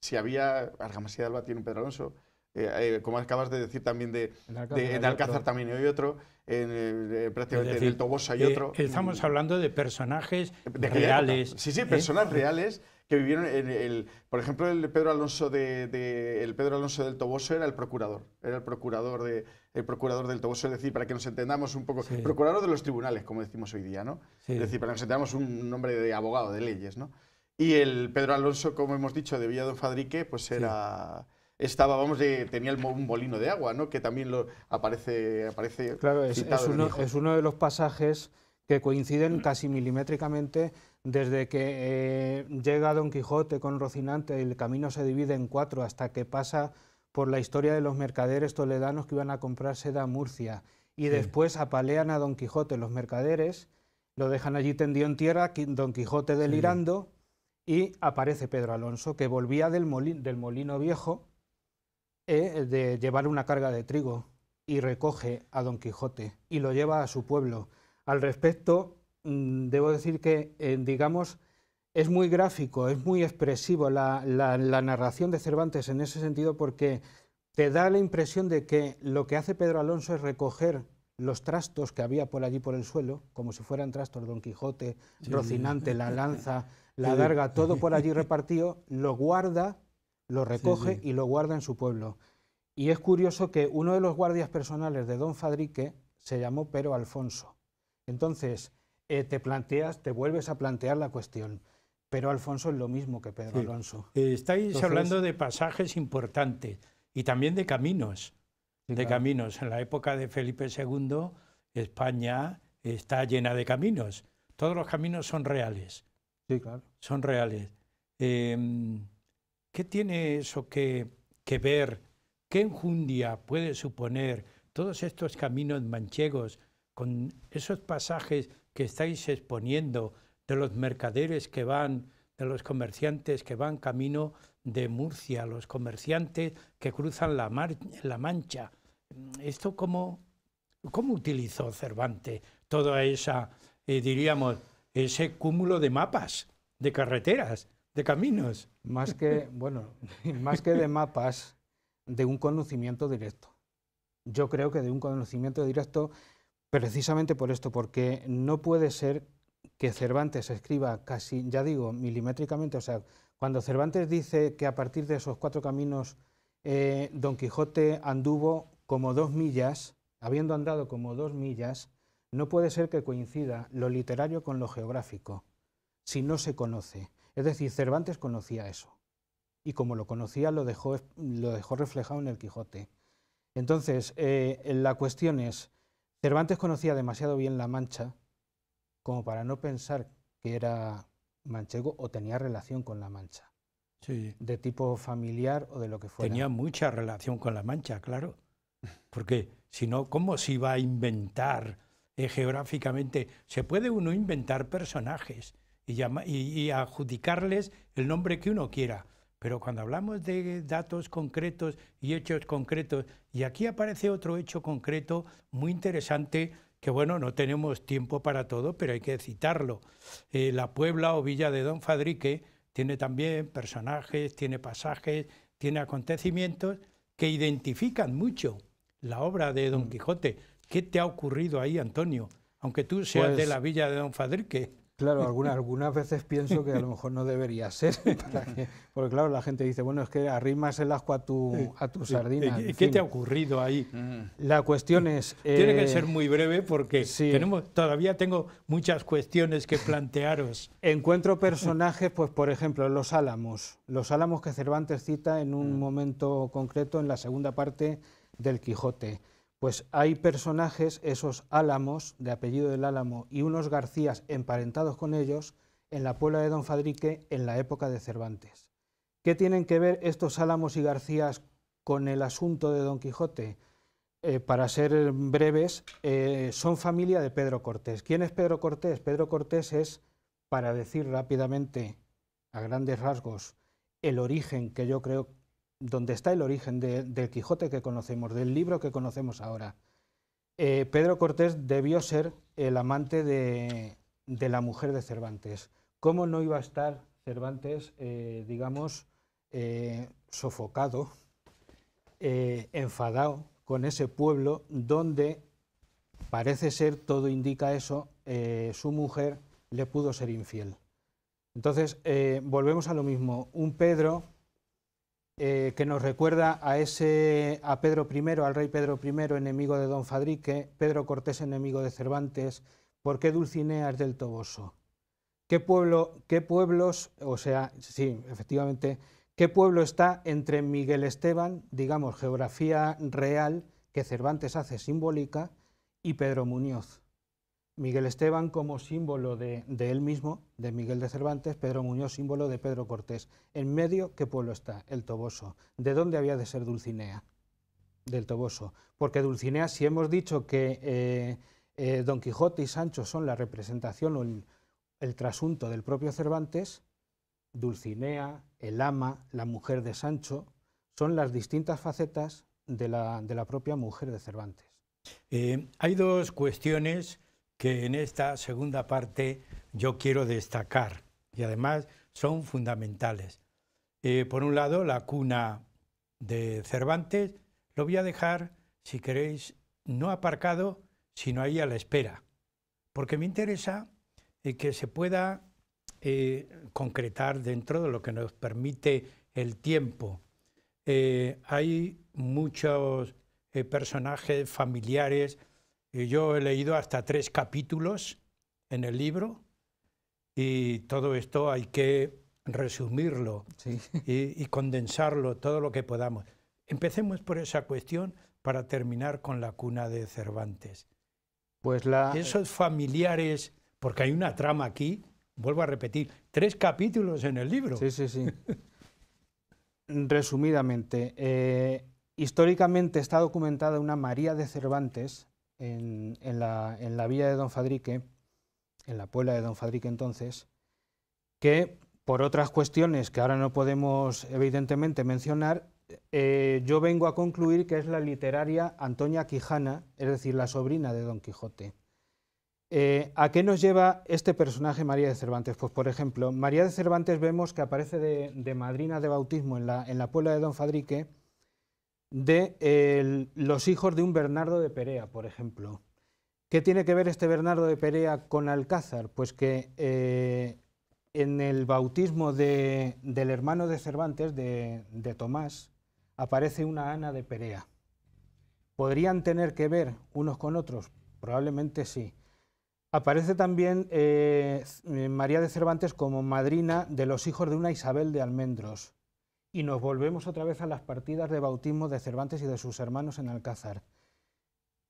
Si había Argamasía de Alba tiene un Pedro Alonso, eh, eh, como acabas de decir también de, en Alcázar, también hay otro, en, prácticamente en el Tobosa hay otro. Estamos mm. hablando de personajes de reales. Sí, sí, personas reales que vivieron en el, por ejemplo, el Pedro Alonso de, el Pedro Alonso del Toboso era el procurador, era el procurador de el procurador del Toboso, es decir, para que nos entendamos un poco, procurador de los tribunales, como decimos hoy día, ¿no? Es decir, para que nos entendamos un nombre de abogado de leyes, ¿no? Y el Pedro Alonso, como hemos dicho, de Villa Don Fadrique, pues era estaba, vamos, tenía un molino de agua, ¿no? Que también lo aparece, aparece claro, es, uno, es, uno, de los pasajes que coinciden casi milimétricamente desde que eh, llega Don Quijote con Rocinante el camino se divide en cuatro hasta que pasa por la historia de los mercaderes toledanos que iban a comprar seda a Murcia y después apalean a Don Quijote los mercaderes, lo dejan allí tendido en tierra, Don Quijote delirando y aparece Pedro Alonso que volvía del, molino viejo eh, de llevar una carga de trigo y recoge a Don Quijote y lo lleva a su pueblo. Al respecto, Mm, debo decir que, eh, digamos, es muy gráfico, es muy expresivo la, narración de Cervantes en ese sentido porque te da la impresión de que lo que hace Pedro Alonso es recoger los trastos que había por allí por el suelo, como si fueran trastos Don Quijote, Rocinante, la (laughs) lanza, la darga, todo por allí (laughs) repartido, lo guarda, lo recoge y lo guarda en su pueblo. Y es curioso que uno de los guardias personales de Don Fadrique se llamó Pero Alfonso. Entonces, eh, te planteas, te vuelves a plantear la cuestión. Pero Alfonso es lo mismo que Pedro Alonso. Eh, estáis hablando de pasajes importantes y también de caminos. de caminos. En la época de Felipe II, España está llena de caminos. Todos los caminos son reales. Sí, claro. Son reales. Em, ¿Qué tiene eso que, que ver? ¿Qué enjundia puede suponer todos estos caminos manchegos con esos pasajes que estáis exponiendo, de los mercaderes que van, de los comerciantes que van camino de Murcia, los comerciantes que cruzan la, Mancha. ¿Esto cómo, cómo utilizó Cervantes todo esa, eh, diríamos, ese cúmulo de mapas, de carreteras, de caminos? Más que, bueno, (laughs) más que de mapas, de un conocimiento directo. Yo creo que de un conocimiento directo Precisamente por esto, porque no puede ser que Cervantes escriba casi, ya digo, milimétricamente, o sea, cuando Cervantes dice que a partir de esos cuatro caminos eh, Don Quijote anduvo como dos millas, habiendo andado como dos millas, no puede ser que coincida lo literario con lo geográfico, si no se conoce. Es decir, Cervantes conocía eso, y como lo conocía lo dejó, lo dejó reflejado en el Quijote. Entonces, eh, la cuestión es, Cervantes conocía demasiado bien La Mancha como para no pensar que era manchego o tenía relación con La Mancha. Sí. De tipo familiar o de lo que fuera. Tenía mucha relación con La Mancha, claro. Porque si no, ¿cómo se iba a inventar geográficamente? Se puede uno inventar personajes y adjudicarles el nombre que uno quiera. Pero cuando hablamos de datos concretos y hechos concretos, y aquí aparece otro hecho concreto muy interesante, que bueno, no tenemos tiempo para todo, pero hay que citarlo. Eh, la Puebla o Villa de Don Fadrique tiene también personajes, tiene pasajes, tiene acontecimientos que identifican mucho la obra de Don mm. Quijote. ¿Qué te ha ocurrido ahí, Antonio? Aunque tú seas de pues la Villa de Don Fadrique. Claro, (laughs) algunas, veces pienso que a lo mejor no debería ser, (laughs) porque claro, la gente dice, bueno, es que arrimas el asco a tu, sardina. qué te ha ocurrido ahí? Mm. La cuestión es... Tiene que eh, ser muy breve porque tenemos, todavía tengo muchas cuestiones que plantearos. Encuentro personajes, pues por ejemplo, los álamos, los álamos que Cervantes cita en un mm. momento concreto en la segunda parte del Quijote pues hay personajes, esos Álamos, de apellido del Álamo, y unos Garcías emparentados con ellos, en la Puebla de Don Fadrique, en la época de Cervantes. ¿Qué tienen que ver estos Álamos y Garcías con el asunto de Don Quijote? Eh, para ser breves, eh, son familia de Pedro Cortés. ¿Quién es Pedro Cortés? Pedro Cortés es, para decir rápidamente, a grandes rasgos, el origen que yo creo donde está el origen del Quijote que conocemos, del libro que conocemos ahora. Eh, Pedro Cortés debió ser el amante de, la mujer de Cervantes. ¿Cómo no iba a estar Cervantes, eh, digamos, eh, sofocado, enfadado con ese pueblo donde parece ser, todo indica eso, su mujer le pudo ser infiel? Entonces, volvemos a lo mismo. Un Pedro eh, que nos recuerda a ese a Pedro I, al rey Pedro I, enemigo de Don Fadrique, Pedro Cortés, enemigo de Cervantes, ¿por qué Dulcinea es del Toboso? ¿Qué, pueblo, ¿Qué pueblos, o sea, sí, efectivamente, qué pueblo está entre Miguel Esteban, digamos, geografía real, que Cervantes hace simbólica, y Pedro Muñoz? Miguel Esteban como símbolo de, él mismo, de Miguel de Cervantes, Pedro Muñoz símbolo de Pedro Cortés. En medio, ¿qué pueblo está? El Toboso. ¿De dónde había de ser Dulcinea? Del Toboso. Porque Dulcinea, si hemos dicho que eh, eh, Don Quijote y Sancho son la representación o el, trasunto del propio Cervantes, Dulcinea, el ama, la mujer de Sancho, son las distintas facetas de la, propia mujer de Cervantes. Eh, hay dos cuestiones que en esta segunda parte yo quiero destacar y además son fundamentales. Eh, por un lado, la cuna de Cervantes lo voy a dejar, si queréis, no aparcado, sino ahí a la espera, porque me interesa eh, que se pueda eh, concretar dentro de lo que nos permite el tiempo. hay muchos personajes familiares, y yo he leído hasta tres capítulos en el libro y todo esto hay que resumirlo y, condensarlo todo lo que podamos. Empecemos por esa cuestión para terminar con la cuna de Cervantes. Pues Esos familiares, porque hay una trama aquí, vuelvo a repetir, tres capítulos en el libro. Sí, sí, sí. Resumidamente, eh, históricamente está documentada una María de Cervantes en, la, en villa de Don Fadrique, en la puebla de Don Fadrique entonces, que por otras cuestiones que ahora no podemos evidentemente mencionar, eh, yo vengo a concluir que es la literaria Antonia Quijana, es decir, la sobrina de Don Quijote. Eh, ¿A qué nos lleva este personaje María de Cervantes? Pues, por ejemplo, María de Cervantes vemos que aparece de, madrina de bautismo en la, en la puebla de Don Fadrique de los hijos de un Bernardo de Perea, por ejemplo. ¿Qué tiene que ver este Bernardo de Perea con Alcázar? Pues que eh, en el bautismo del hermano de Cervantes, de, Tomás, aparece una Ana de Perea. ¿Podrían tener que ver unos con otros? Probablemente sí. Aparece también eh, María de Cervantes como madrina de los hijos de una Isabel de Almendros y nos volvemos otra vez a las partidas de bautismo de Cervantes y de sus hermanos en Alcázar.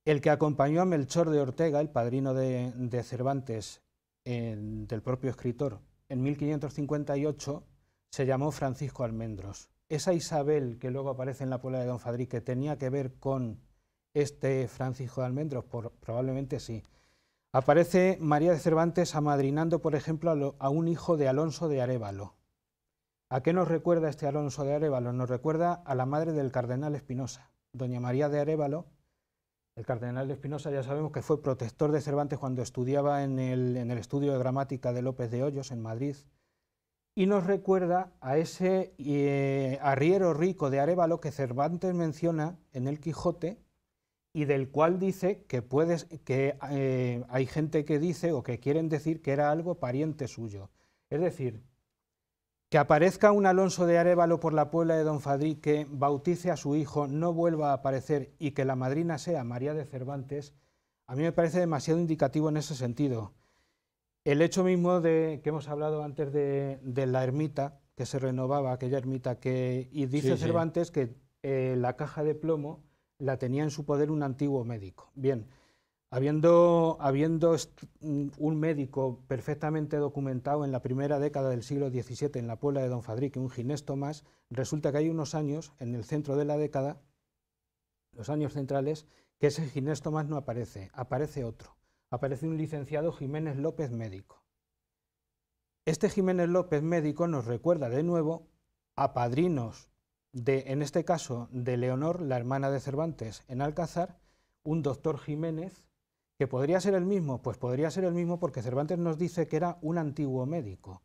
El que acompañó a Melchor de Ortega, el padrino de, Cervantes, del propio escritor, en 1558, se llamó Francisco Almendros. Esa Isabel que luego aparece en la Puebla de Don Fadrí, que tenía que ver con este Francisco de Almendros, probablemente sí. Aparece María de Cervantes amadrinando, por ejemplo, a, a un hijo de Alonso de Arévalo, ¿A qué nos recuerda este Alonso de Arevalo? Nos recuerda a la madre del cardenal Espinosa, doña María de Arevalo. El cardenal Espinosa ya sabemos que fue protector de Cervantes cuando estudiaba en el, estudio de gramática de López de Hoyos en Madrid. Y nos recuerda a ese eh, arriero rico de Arevalo que Cervantes menciona en el Quijote y del cual dice que, eh, hay gente que dice o que quieren decir que era algo pariente suyo. Es decir, que aparezca un Alonso de Arevalo por la Puebla de Don Fadrique, bautice a su hijo, no vuelva a aparecer y que la madrina sea María de Cervantes, a mí me parece demasiado indicativo en ese sentido. El hecho mismo de que hemos hablado antes de, la ermita, que se renovaba aquella ermita, que, y dice Cervantes que eh, la caja de plomo la tenía en su poder un antiguo médico. Bien, Habiendo, habiendo mm, un médico perfectamente documentado en la primera década del siglo XVII en la Puebla de Don Fadrique, un Ginés Tomás, resulta que hay unos años, en el centro de la década, los años centrales, que ese Ginés Tomás no aparece, aparece otro. Aparece un licenciado Jiménez López médico. Este Jiménez López médico nos recuerda de nuevo a padrinos de, en este caso, de Leonor, la hermana de Cervantes, en Alcázar, un doctor Jiménez, ¿Que podría ser el mismo? Pues podría ser el mismo porque Cervantes nos dice que era un antiguo médico.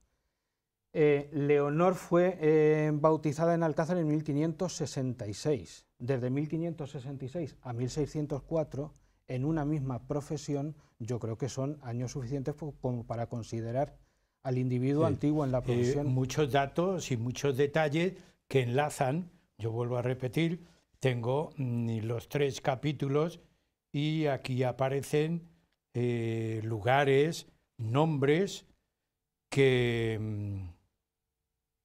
Eh, Leonor fue eh, bautizada en Alcázar en 1566. Desde 1566 a 1604, en una misma profesión, yo creo que son años suficientes como para considerar al individuo antiguo en la eh, profesión. muchos datos y muchos detalles que enlazan, yo vuelvo a repetir, tengo mm, los tres capítulos y aquí aparecen eh, lugares, nombres que, mm,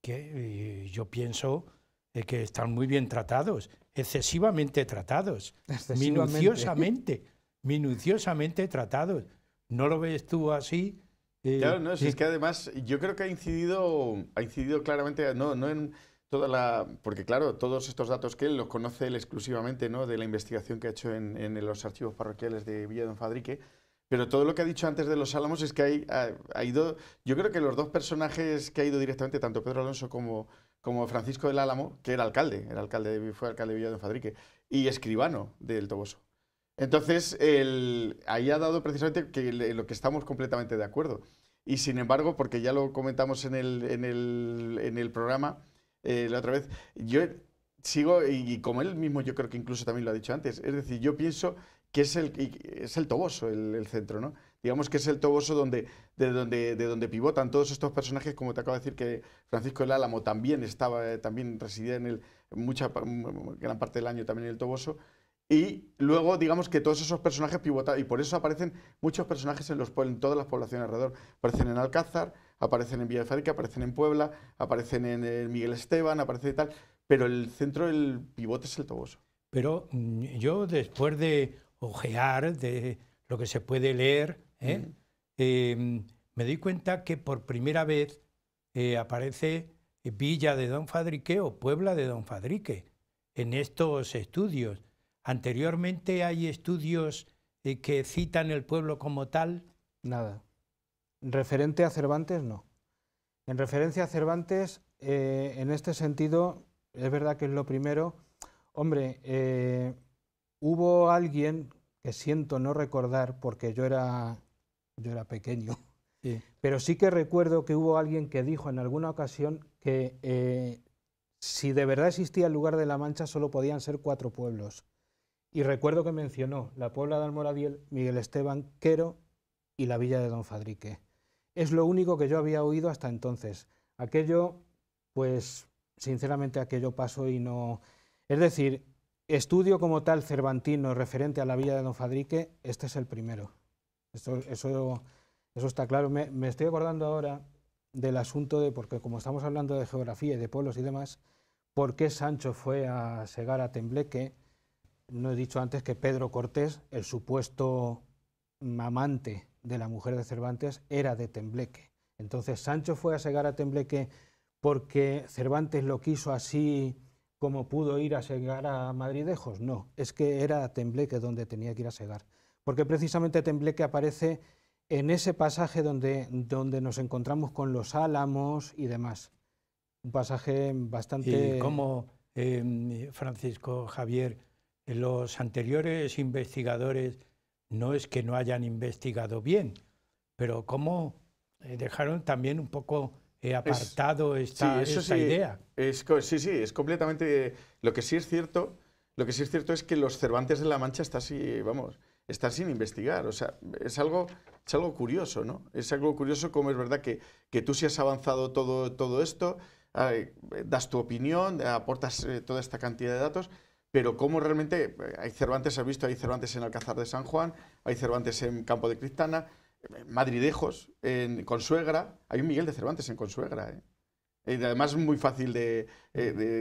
que eh, yo pienso eh, que están muy bien tratados, excesivamente tratados, minuciosamente, minuciosamente tratados. ¿No lo ves tú así? claro, no, es que además yo creo que ha incidido, ha incidido claramente, no, no en la, porque claro, todos estos datos que él los conoce él exclusivamente ¿no? de la investigación que ha hecho en, los archivos parroquiales de Villa Don Fadrique, pero todo lo que ha dicho antes de los Álamos es que hay, ha, ido, yo creo que los dos personajes que ha ido directamente, tanto Pedro Alonso como, como Francisco del Álamo, que era alcalde, era alcalde de, fue alcalde de Villa Don Fadrique, y escribano del Toboso. Entonces, ahí ha dado precisamente que lo que estamos completamente de acuerdo. Y sin embargo, porque ya lo comentamos en el, en el, en el programa, eh, la otra vez, yo sigo, y, como él mismo yo creo que incluso también lo ha dicho antes, es decir, yo pienso que es el, es el toboso el, centro, ¿no? digamos que es el toboso de, donde, de donde pivotan todos estos personajes, como te acabo de decir que Francisco el Álamo también estaba, eh, también residía en el, mucha, gran parte del año también en el toboso, y luego, digamos que todos esos personajes pivotan, y por eso aparecen muchos personajes en, los, en todas las poblaciones alrededor. Aparecen en Alcázar, aparecen en Villa de Fadrique, aparecen en Puebla, aparecen en, Miguel Esteban, aparecen y tal, pero el centro, el pivote es el Toboso. Pero mm, yo, después de ojear de lo que se puede leer, ¿eh? em, me doy cuenta que por primera vez eh, aparece Villa de Don Fadrique o Puebla de Don Fadrique en estos estudios. Anteriormente hay estudios eh, que citan el pueblo como tal. Nada. Referente a Cervantes, no. En referencia a Cervantes, eh, en este sentido, es verdad que es lo primero. Hombre, eh, hubo alguien que siento no recordar porque yo era, yo era pequeño, (laughs) pero sí que recuerdo que hubo alguien que dijo en alguna ocasión que si de verdad existía el lugar de la Mancha solo podían ser cuatro pueblos. Y recuerdo que mencionó la Puebla de Almoradiel, Miguel Esteban Quero y la villa de Don Fadrique. Es lo único que yo había oído hasta entonces. Aquello, pues sinceramente aquello pasó y no... Es decir, estudio como tal cervantino referente a la villa de Don Fadrique, este es el primero. Eso, eso, eso está claro. Me, me, estoy acordando ahora del asunto de, porque como estamos hablando de geografía y de pueblos y demás, por qué Sancho fue a segar a Tembleque, no he dicho antes que Pedro Cortés, el supuesto amante de la mujer de Cervantes, era de Tembleque. Entonces Sancho fue a segar a Tembleque porque Cervantes lo quiso así como pudo ir a segar a Madridejos. No, es que era Tembleque donde tenía que ir a segar. Porque precisamente Tembleque aparece en ese pasaje donde, nos encontramos con los álamos y demás. Un pasaje bastante... ¿Y cómo eh, Francisco Javier los anteriores investigadores no es que no hayan investigado bien, pero cómo eh, dejaron también un poco eh, apartado esta, idea. sí, sí, es completamente... Lo que sí es cierto, lo que sí es cierto es que los Cervantes de la Mancha está así, vamos, está sin investigar. O sea, es algo, es algo curioso, ¿no? Es algo curioso como es verdad que, que tú si has avanzado todo, todo esto, ah, eh, das tu opinión, aportas toda esta cantidad de datos, pero cómo realmente, eh, hay Cervantes, has visto, hay Cervantes en Alcázar de San Juan, hay Cervantes en Campo de Cristana, eh, Madridejos, en Consuegra, hay un Miguel de Cervantes en Consuegra, Y eh. además muy fácil de,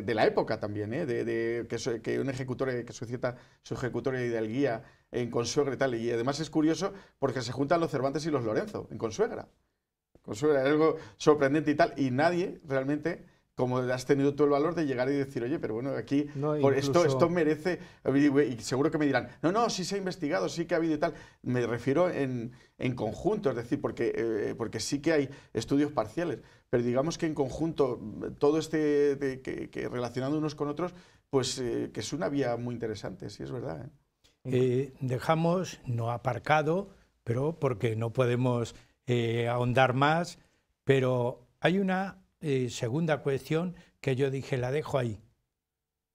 la época también, ¿eh? de, que, un ejecutor que suscita su ejecutor del guía en Consuegra y tal. Y además es curioso porque se juntan los Cervantes y los Lorenzo en Consuegra. Consuegra algo sorprendente y tal. Y nadie realmente como has tenido todo el valor de llegar y decir, oye, pero bueno, aquí esto, esto merece, y seguro que me dirán, no, no, sí se ha investigado, sí que ha habido y tal, me refiero en, conjunto, es decir, porque, eh, porque sí que hay estudios parciales, pero digamos que en conjunto, todo este, relacionado relacionando unos con otros, pues eh, que es una vía muy interesante, sí es verdad. ¿eh? dejamos, no aparcado, pero porque no podemos ahondar más, pero hay una eh, segunda cuestión que yo dije, la dejo ahí.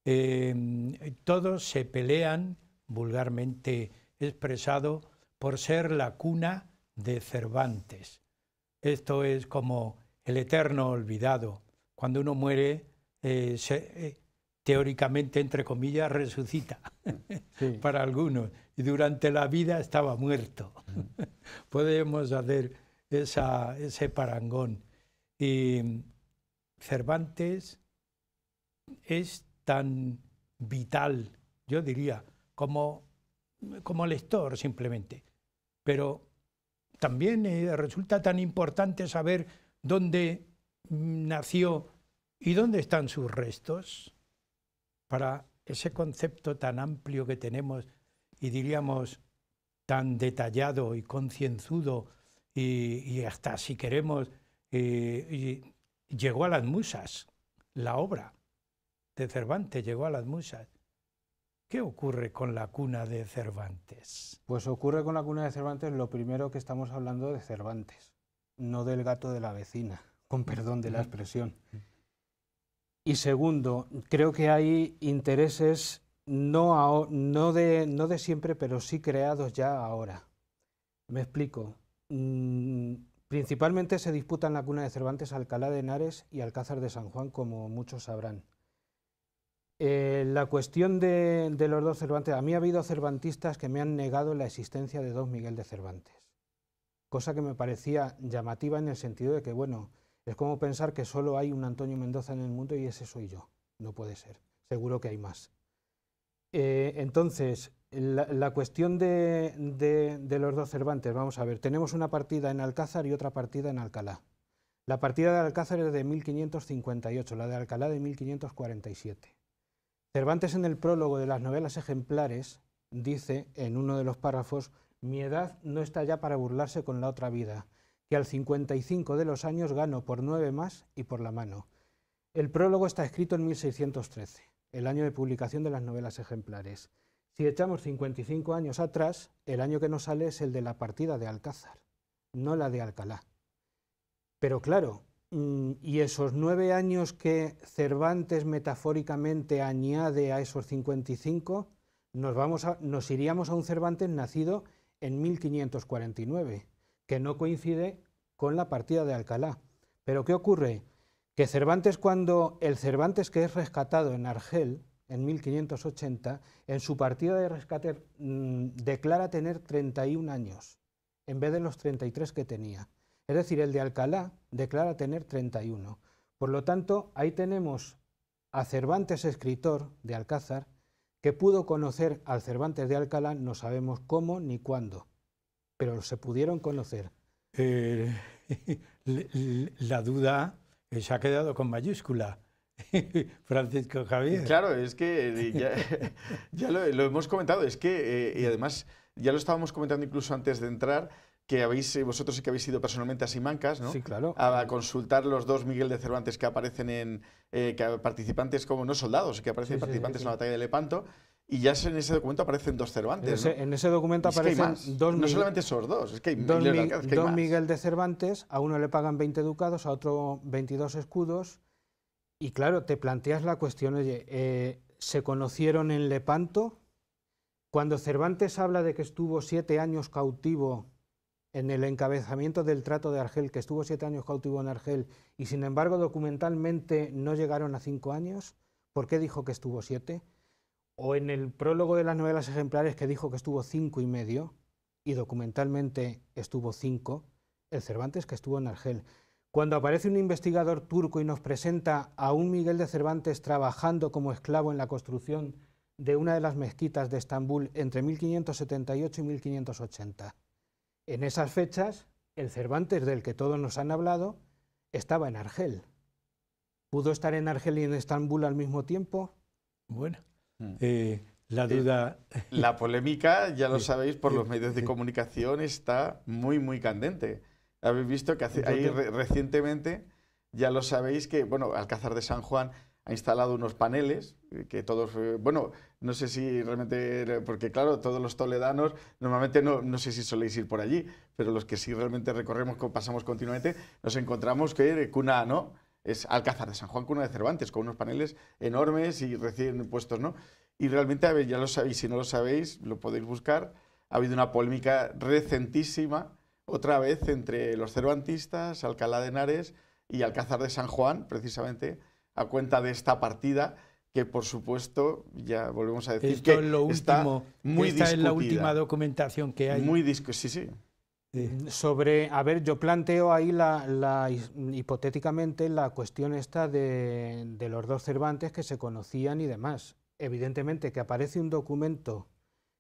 Eh, todos se pelean, vulgarmente expresado, por ser la cuna de Cervantes. Esto es como el eterno olvidado. Cuando uno muere, eh, teóricamente, entre comillas, resucita (laughs) para algunos. Y durante la vida estaba muerto. Mm. (laughs) Podemos hacer ese parangón. Y, Cervantes es tan vital, yo diría, como, como lector simplemente. Pero también eh, resulta tan importante saber dónde mm, nació y dónde están sus restos para ese concepto tan amplio que tenemos y diríamos tan detallado y concienzudo y, hasta si queremos eh, llegó a las musas, la obra de Cervantes llegó a las musas. ¿Qué ocurre con la cuna de Cervantes? Pues ocurre con la cuna de Cervantes lo primero que estamos hablando de Cervantes, no del gato de la vecina, con perdón de la expresión. Y segundo, creo que hay intereses no, de, siempre, pero sí creados ya ahora. Me explico. Mm, Principalmente se disputan la cuna de Cervantes Alcalá de Henares y Alcázar de San Juan, como muchos sabrán. Eh, la cuestión de, de, los dos Cervantes, a mí ha habido cervantistas que me han negado la existencia de don Miguel de Cervantes, cosa que me parecía llamativa en el sentido de que, bueno, es como pensar que solo hay un Antonio Mendoza en el mundo y ese soy yo, no puede ser, seguro que hay más. Eh, entonces, la, cuestión de, de, los dos Cervantes, vamos a ver, tenemos una partida en Alcázar y otra partida en Alcalá. La partida de Alcázar es de 1558, la de Alcalá de 1547. Cervantes en el prólogo de las novelas ejemplares dice, en uno de los párrafos, mi edad no está ya para burlarse con la otra vida, que al 55 de los años gano por nueve más y por la mano. El prólogo está escrito en 1613 el año de publicación de las novelas ejemplares. Si echamos 55 años atrás, el año que nos sale es el de la partida de Alcázar, no la de Alcalá. Pero claro, mm, y esos nueve años que Cervantes metafóricamente añade a esos 55, nos, vamos nos iríamos a un Cervantes nacido en 1549, que no coincide con la partida de Alcalá. Pero ¿qué ocurre? que Cervantes cuando el Cervantes que es rescatado en Argel en 1580, en su partida de rescate mm, declara tener 31 años en vez de los 33 que tenía. Es decir, el de Alcalá declara tener 31. Por lo tanto, ahí tenemos a Cervantes, escritor de Alcázar, que pudo conocer al Cervantes de Alcalá, no sabemos cómo ni cuándo, pero se pudieron conocer. Eh, (laughs) la duda se ha quedado con mayúscula. (laughs) Francisco Javier. Claro, es que eh, ya, (laughs) ya lo, hemos comentado, es que, eh, y además ya lo estábamos comentando incluso antes de entrar, que habéis, eh, vosotros sí que habéis ido personalmente a Simancas, ¿no? Sí, claro. A consultar los dos Miguel de Cervantes que aparecen en, que participantes como, no soldados, que aparecen participantes en la batalla de Lepanto. Y ya en ese documento aparecen dos Cervantes. En ese, documento aparecen dos No solamente esos dos, es que hay dos, don Miguel de Cervantes, a uno le pagan 20 ducados, a otro 22 escudos. Y claro, te planteas la cuestión, oye, eh, ¿se conocieron en Lepanto? Cuando Cervantes habla de que estuvo siete años cautivo en el encabezamiento del trato de Argel, que estuvo siete años cautivo en Argel, y sin embargo documentalmente no llegaron a cinco años, ¿por qué dijo que estuvo siete? o en el prólogo de las novelas ejemplares que dijo que estuvo cinco y medio y documentalmente estuvo cinco, el Cervantes que estuvo en Argel. Cuando aparece un investigador turco y nos presenta a un Miguel de Cervantes trabajando como esclavo en la construcción de una de las mezquitas de Estambul entre 1578 y 1580. En esas fechas, el Cervantes del que todos nos han hablado estaba en Argel. ¿Pudo estar en Argel y en Estambul al mismo tiempo? Bueno. Mm. Eh, la eh, duda. (laughs) la polémica, ya lo sabéis, por los eh, medios de comunicación está muy, muy candente. Habéis visto que hace, recientemente, ya lo sabéis, que bueno, Alcázar de San Juan ha instalado unos paneles que todos, bueno, no sé si realmente, porque claro, todos los toledanos, normalmente no, no sé si soléis ir por allí, pero los que sí realmente recorremos, pasamos continuamente, nos encontramos que cuna, ¿no? es Alcázar de San Juan, con uno de Cervantes, con unos paneles enormes y recién puestos, ¿no? Y realmente, a ver, ya lo sabéis, si no lo sabéis, lo podéis buscar. Ha habido una polémica recentísima, otra vez, entre los cervantistas, Alcalá de Henares y Alcázar de San Juan, precisamente, a cuenta de esta partida que por supuesto, ya volvemos a decir Esto que es lo último, está muy esta discutida. es la última documentación que hay. Muy discutida, sí, sí, Mm, sobre, a ver, yo planteo ahí la, hipotéticamente la cuestión esta de, los dos Cervantes que se conocían y demás. Evidentemente que aparece un documento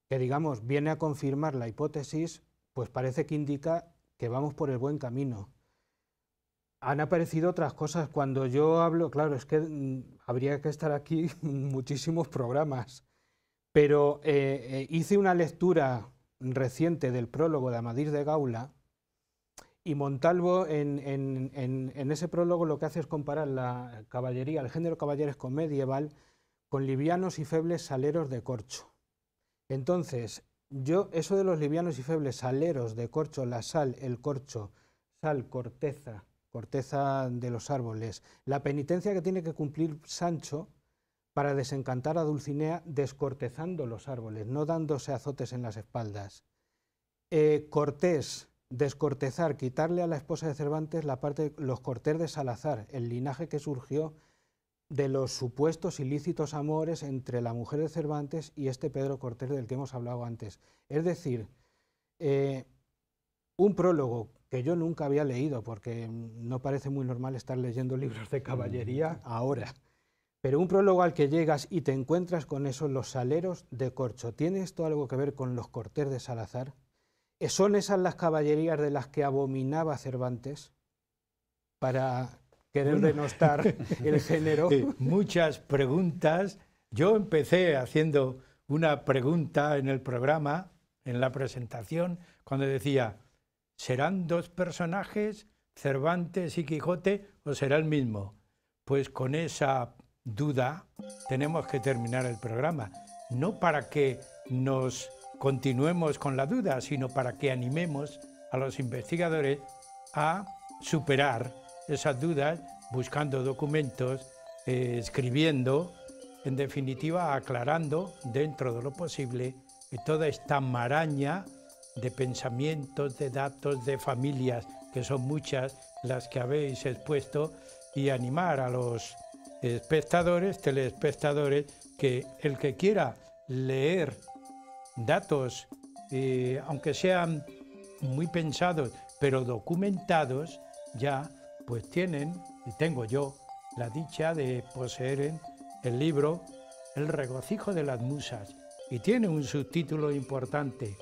que, digamos, viene a confirmar la hipótesis, pues parece que indica que vamos por el buen camino. Han aparecido otras cosas. Cuando yo hablo, claro, es que mm, habría que estar aquí (laughs) muchísimos programas, pero eh, eh, hice una lectura reciente del prólogo de Amadís de Gaula, y Montalvo en, ese prólogo lo que hace es comparar la caballería, el género caballeresco medieval, con livianos y febles saleros de corcho. Entonces, yo, eso de los livianos y febles saleros de corcho, la sal, el corcho, sal, corteza, corteza de los árboles, la penitencia que tiene que cumplir Sancho para desencantar a Dulcinea descortezando los árboles, no dándose azotes en las espaldas. Eh, cortés, descortezar, quitarle a la esposa de Cervantes la parte, los Cortés de Salazar, el linaje que surgió de los supuestos ilícitos amores entre la mujer de Cervantes y este Pedro Cortés del que hemos hablado antes. Es decir, eh, un prólogo que yo nunca había leído, porque no parece muy normal estar leyendo libros de caballería ahora. Pero un prólogo al que llegas y te encuentras con esos los saleros de corcho, ¿tiene esto algo que ver con los cortes de Salazar? ¿E ¿Son esas las caballerías de las que abominaba Cervantes para querer denostar el (laughs) género? muchas preguntas. Yo empecé haciendo una pregunta en el programa, en la presentación, cuando decía, ¿serán dos personajes, Cervantes y Quijote, o será el mismo? Pues con esa duda, tenemos que terminar el programa, no para que nos continuemos con la duda, sino para que animemos a los investigadores a superar esas dudas buscando documentos, eh, escribiendo, en definitiva aclarando dentro de lo posible eh, toda esta maraña de pensamientos, de datos, de familias, que son muchas las que habéis expuesto, y animar a los espectadores, telespectadores, que el que quiera leer datos, eh, aunque sean muy pensados, pero documentados, ya pues tienen, y tengo yo, la dicha de poseer el libro El regocijo de las musas, y tiene un subtítulo importante,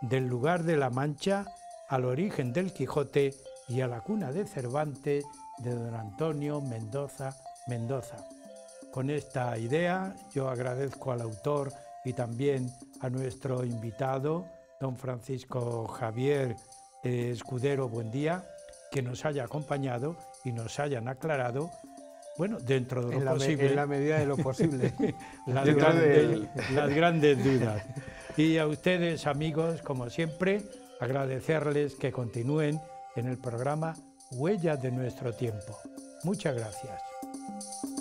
Del lugar de la Mancha al origen del Quijote y a la cuna de Cervantes de don Antonio Mendoza Mendoza. Con esta idea yo agradezco al autor y también a nuestro invitado, don Francisco Javier Escudero, eh, Escudero Buendía, que nos haya acompañado y nos hayan aclarado, bueno, dentro de lo posible. en la medida de lo posible. (laughs) las, grandes, las grandes dudas. Y a ustedes, amigos, como siempre, agradecerles que continúen en el programa Huellas de nuestro tiempo. Muchas gracias. you.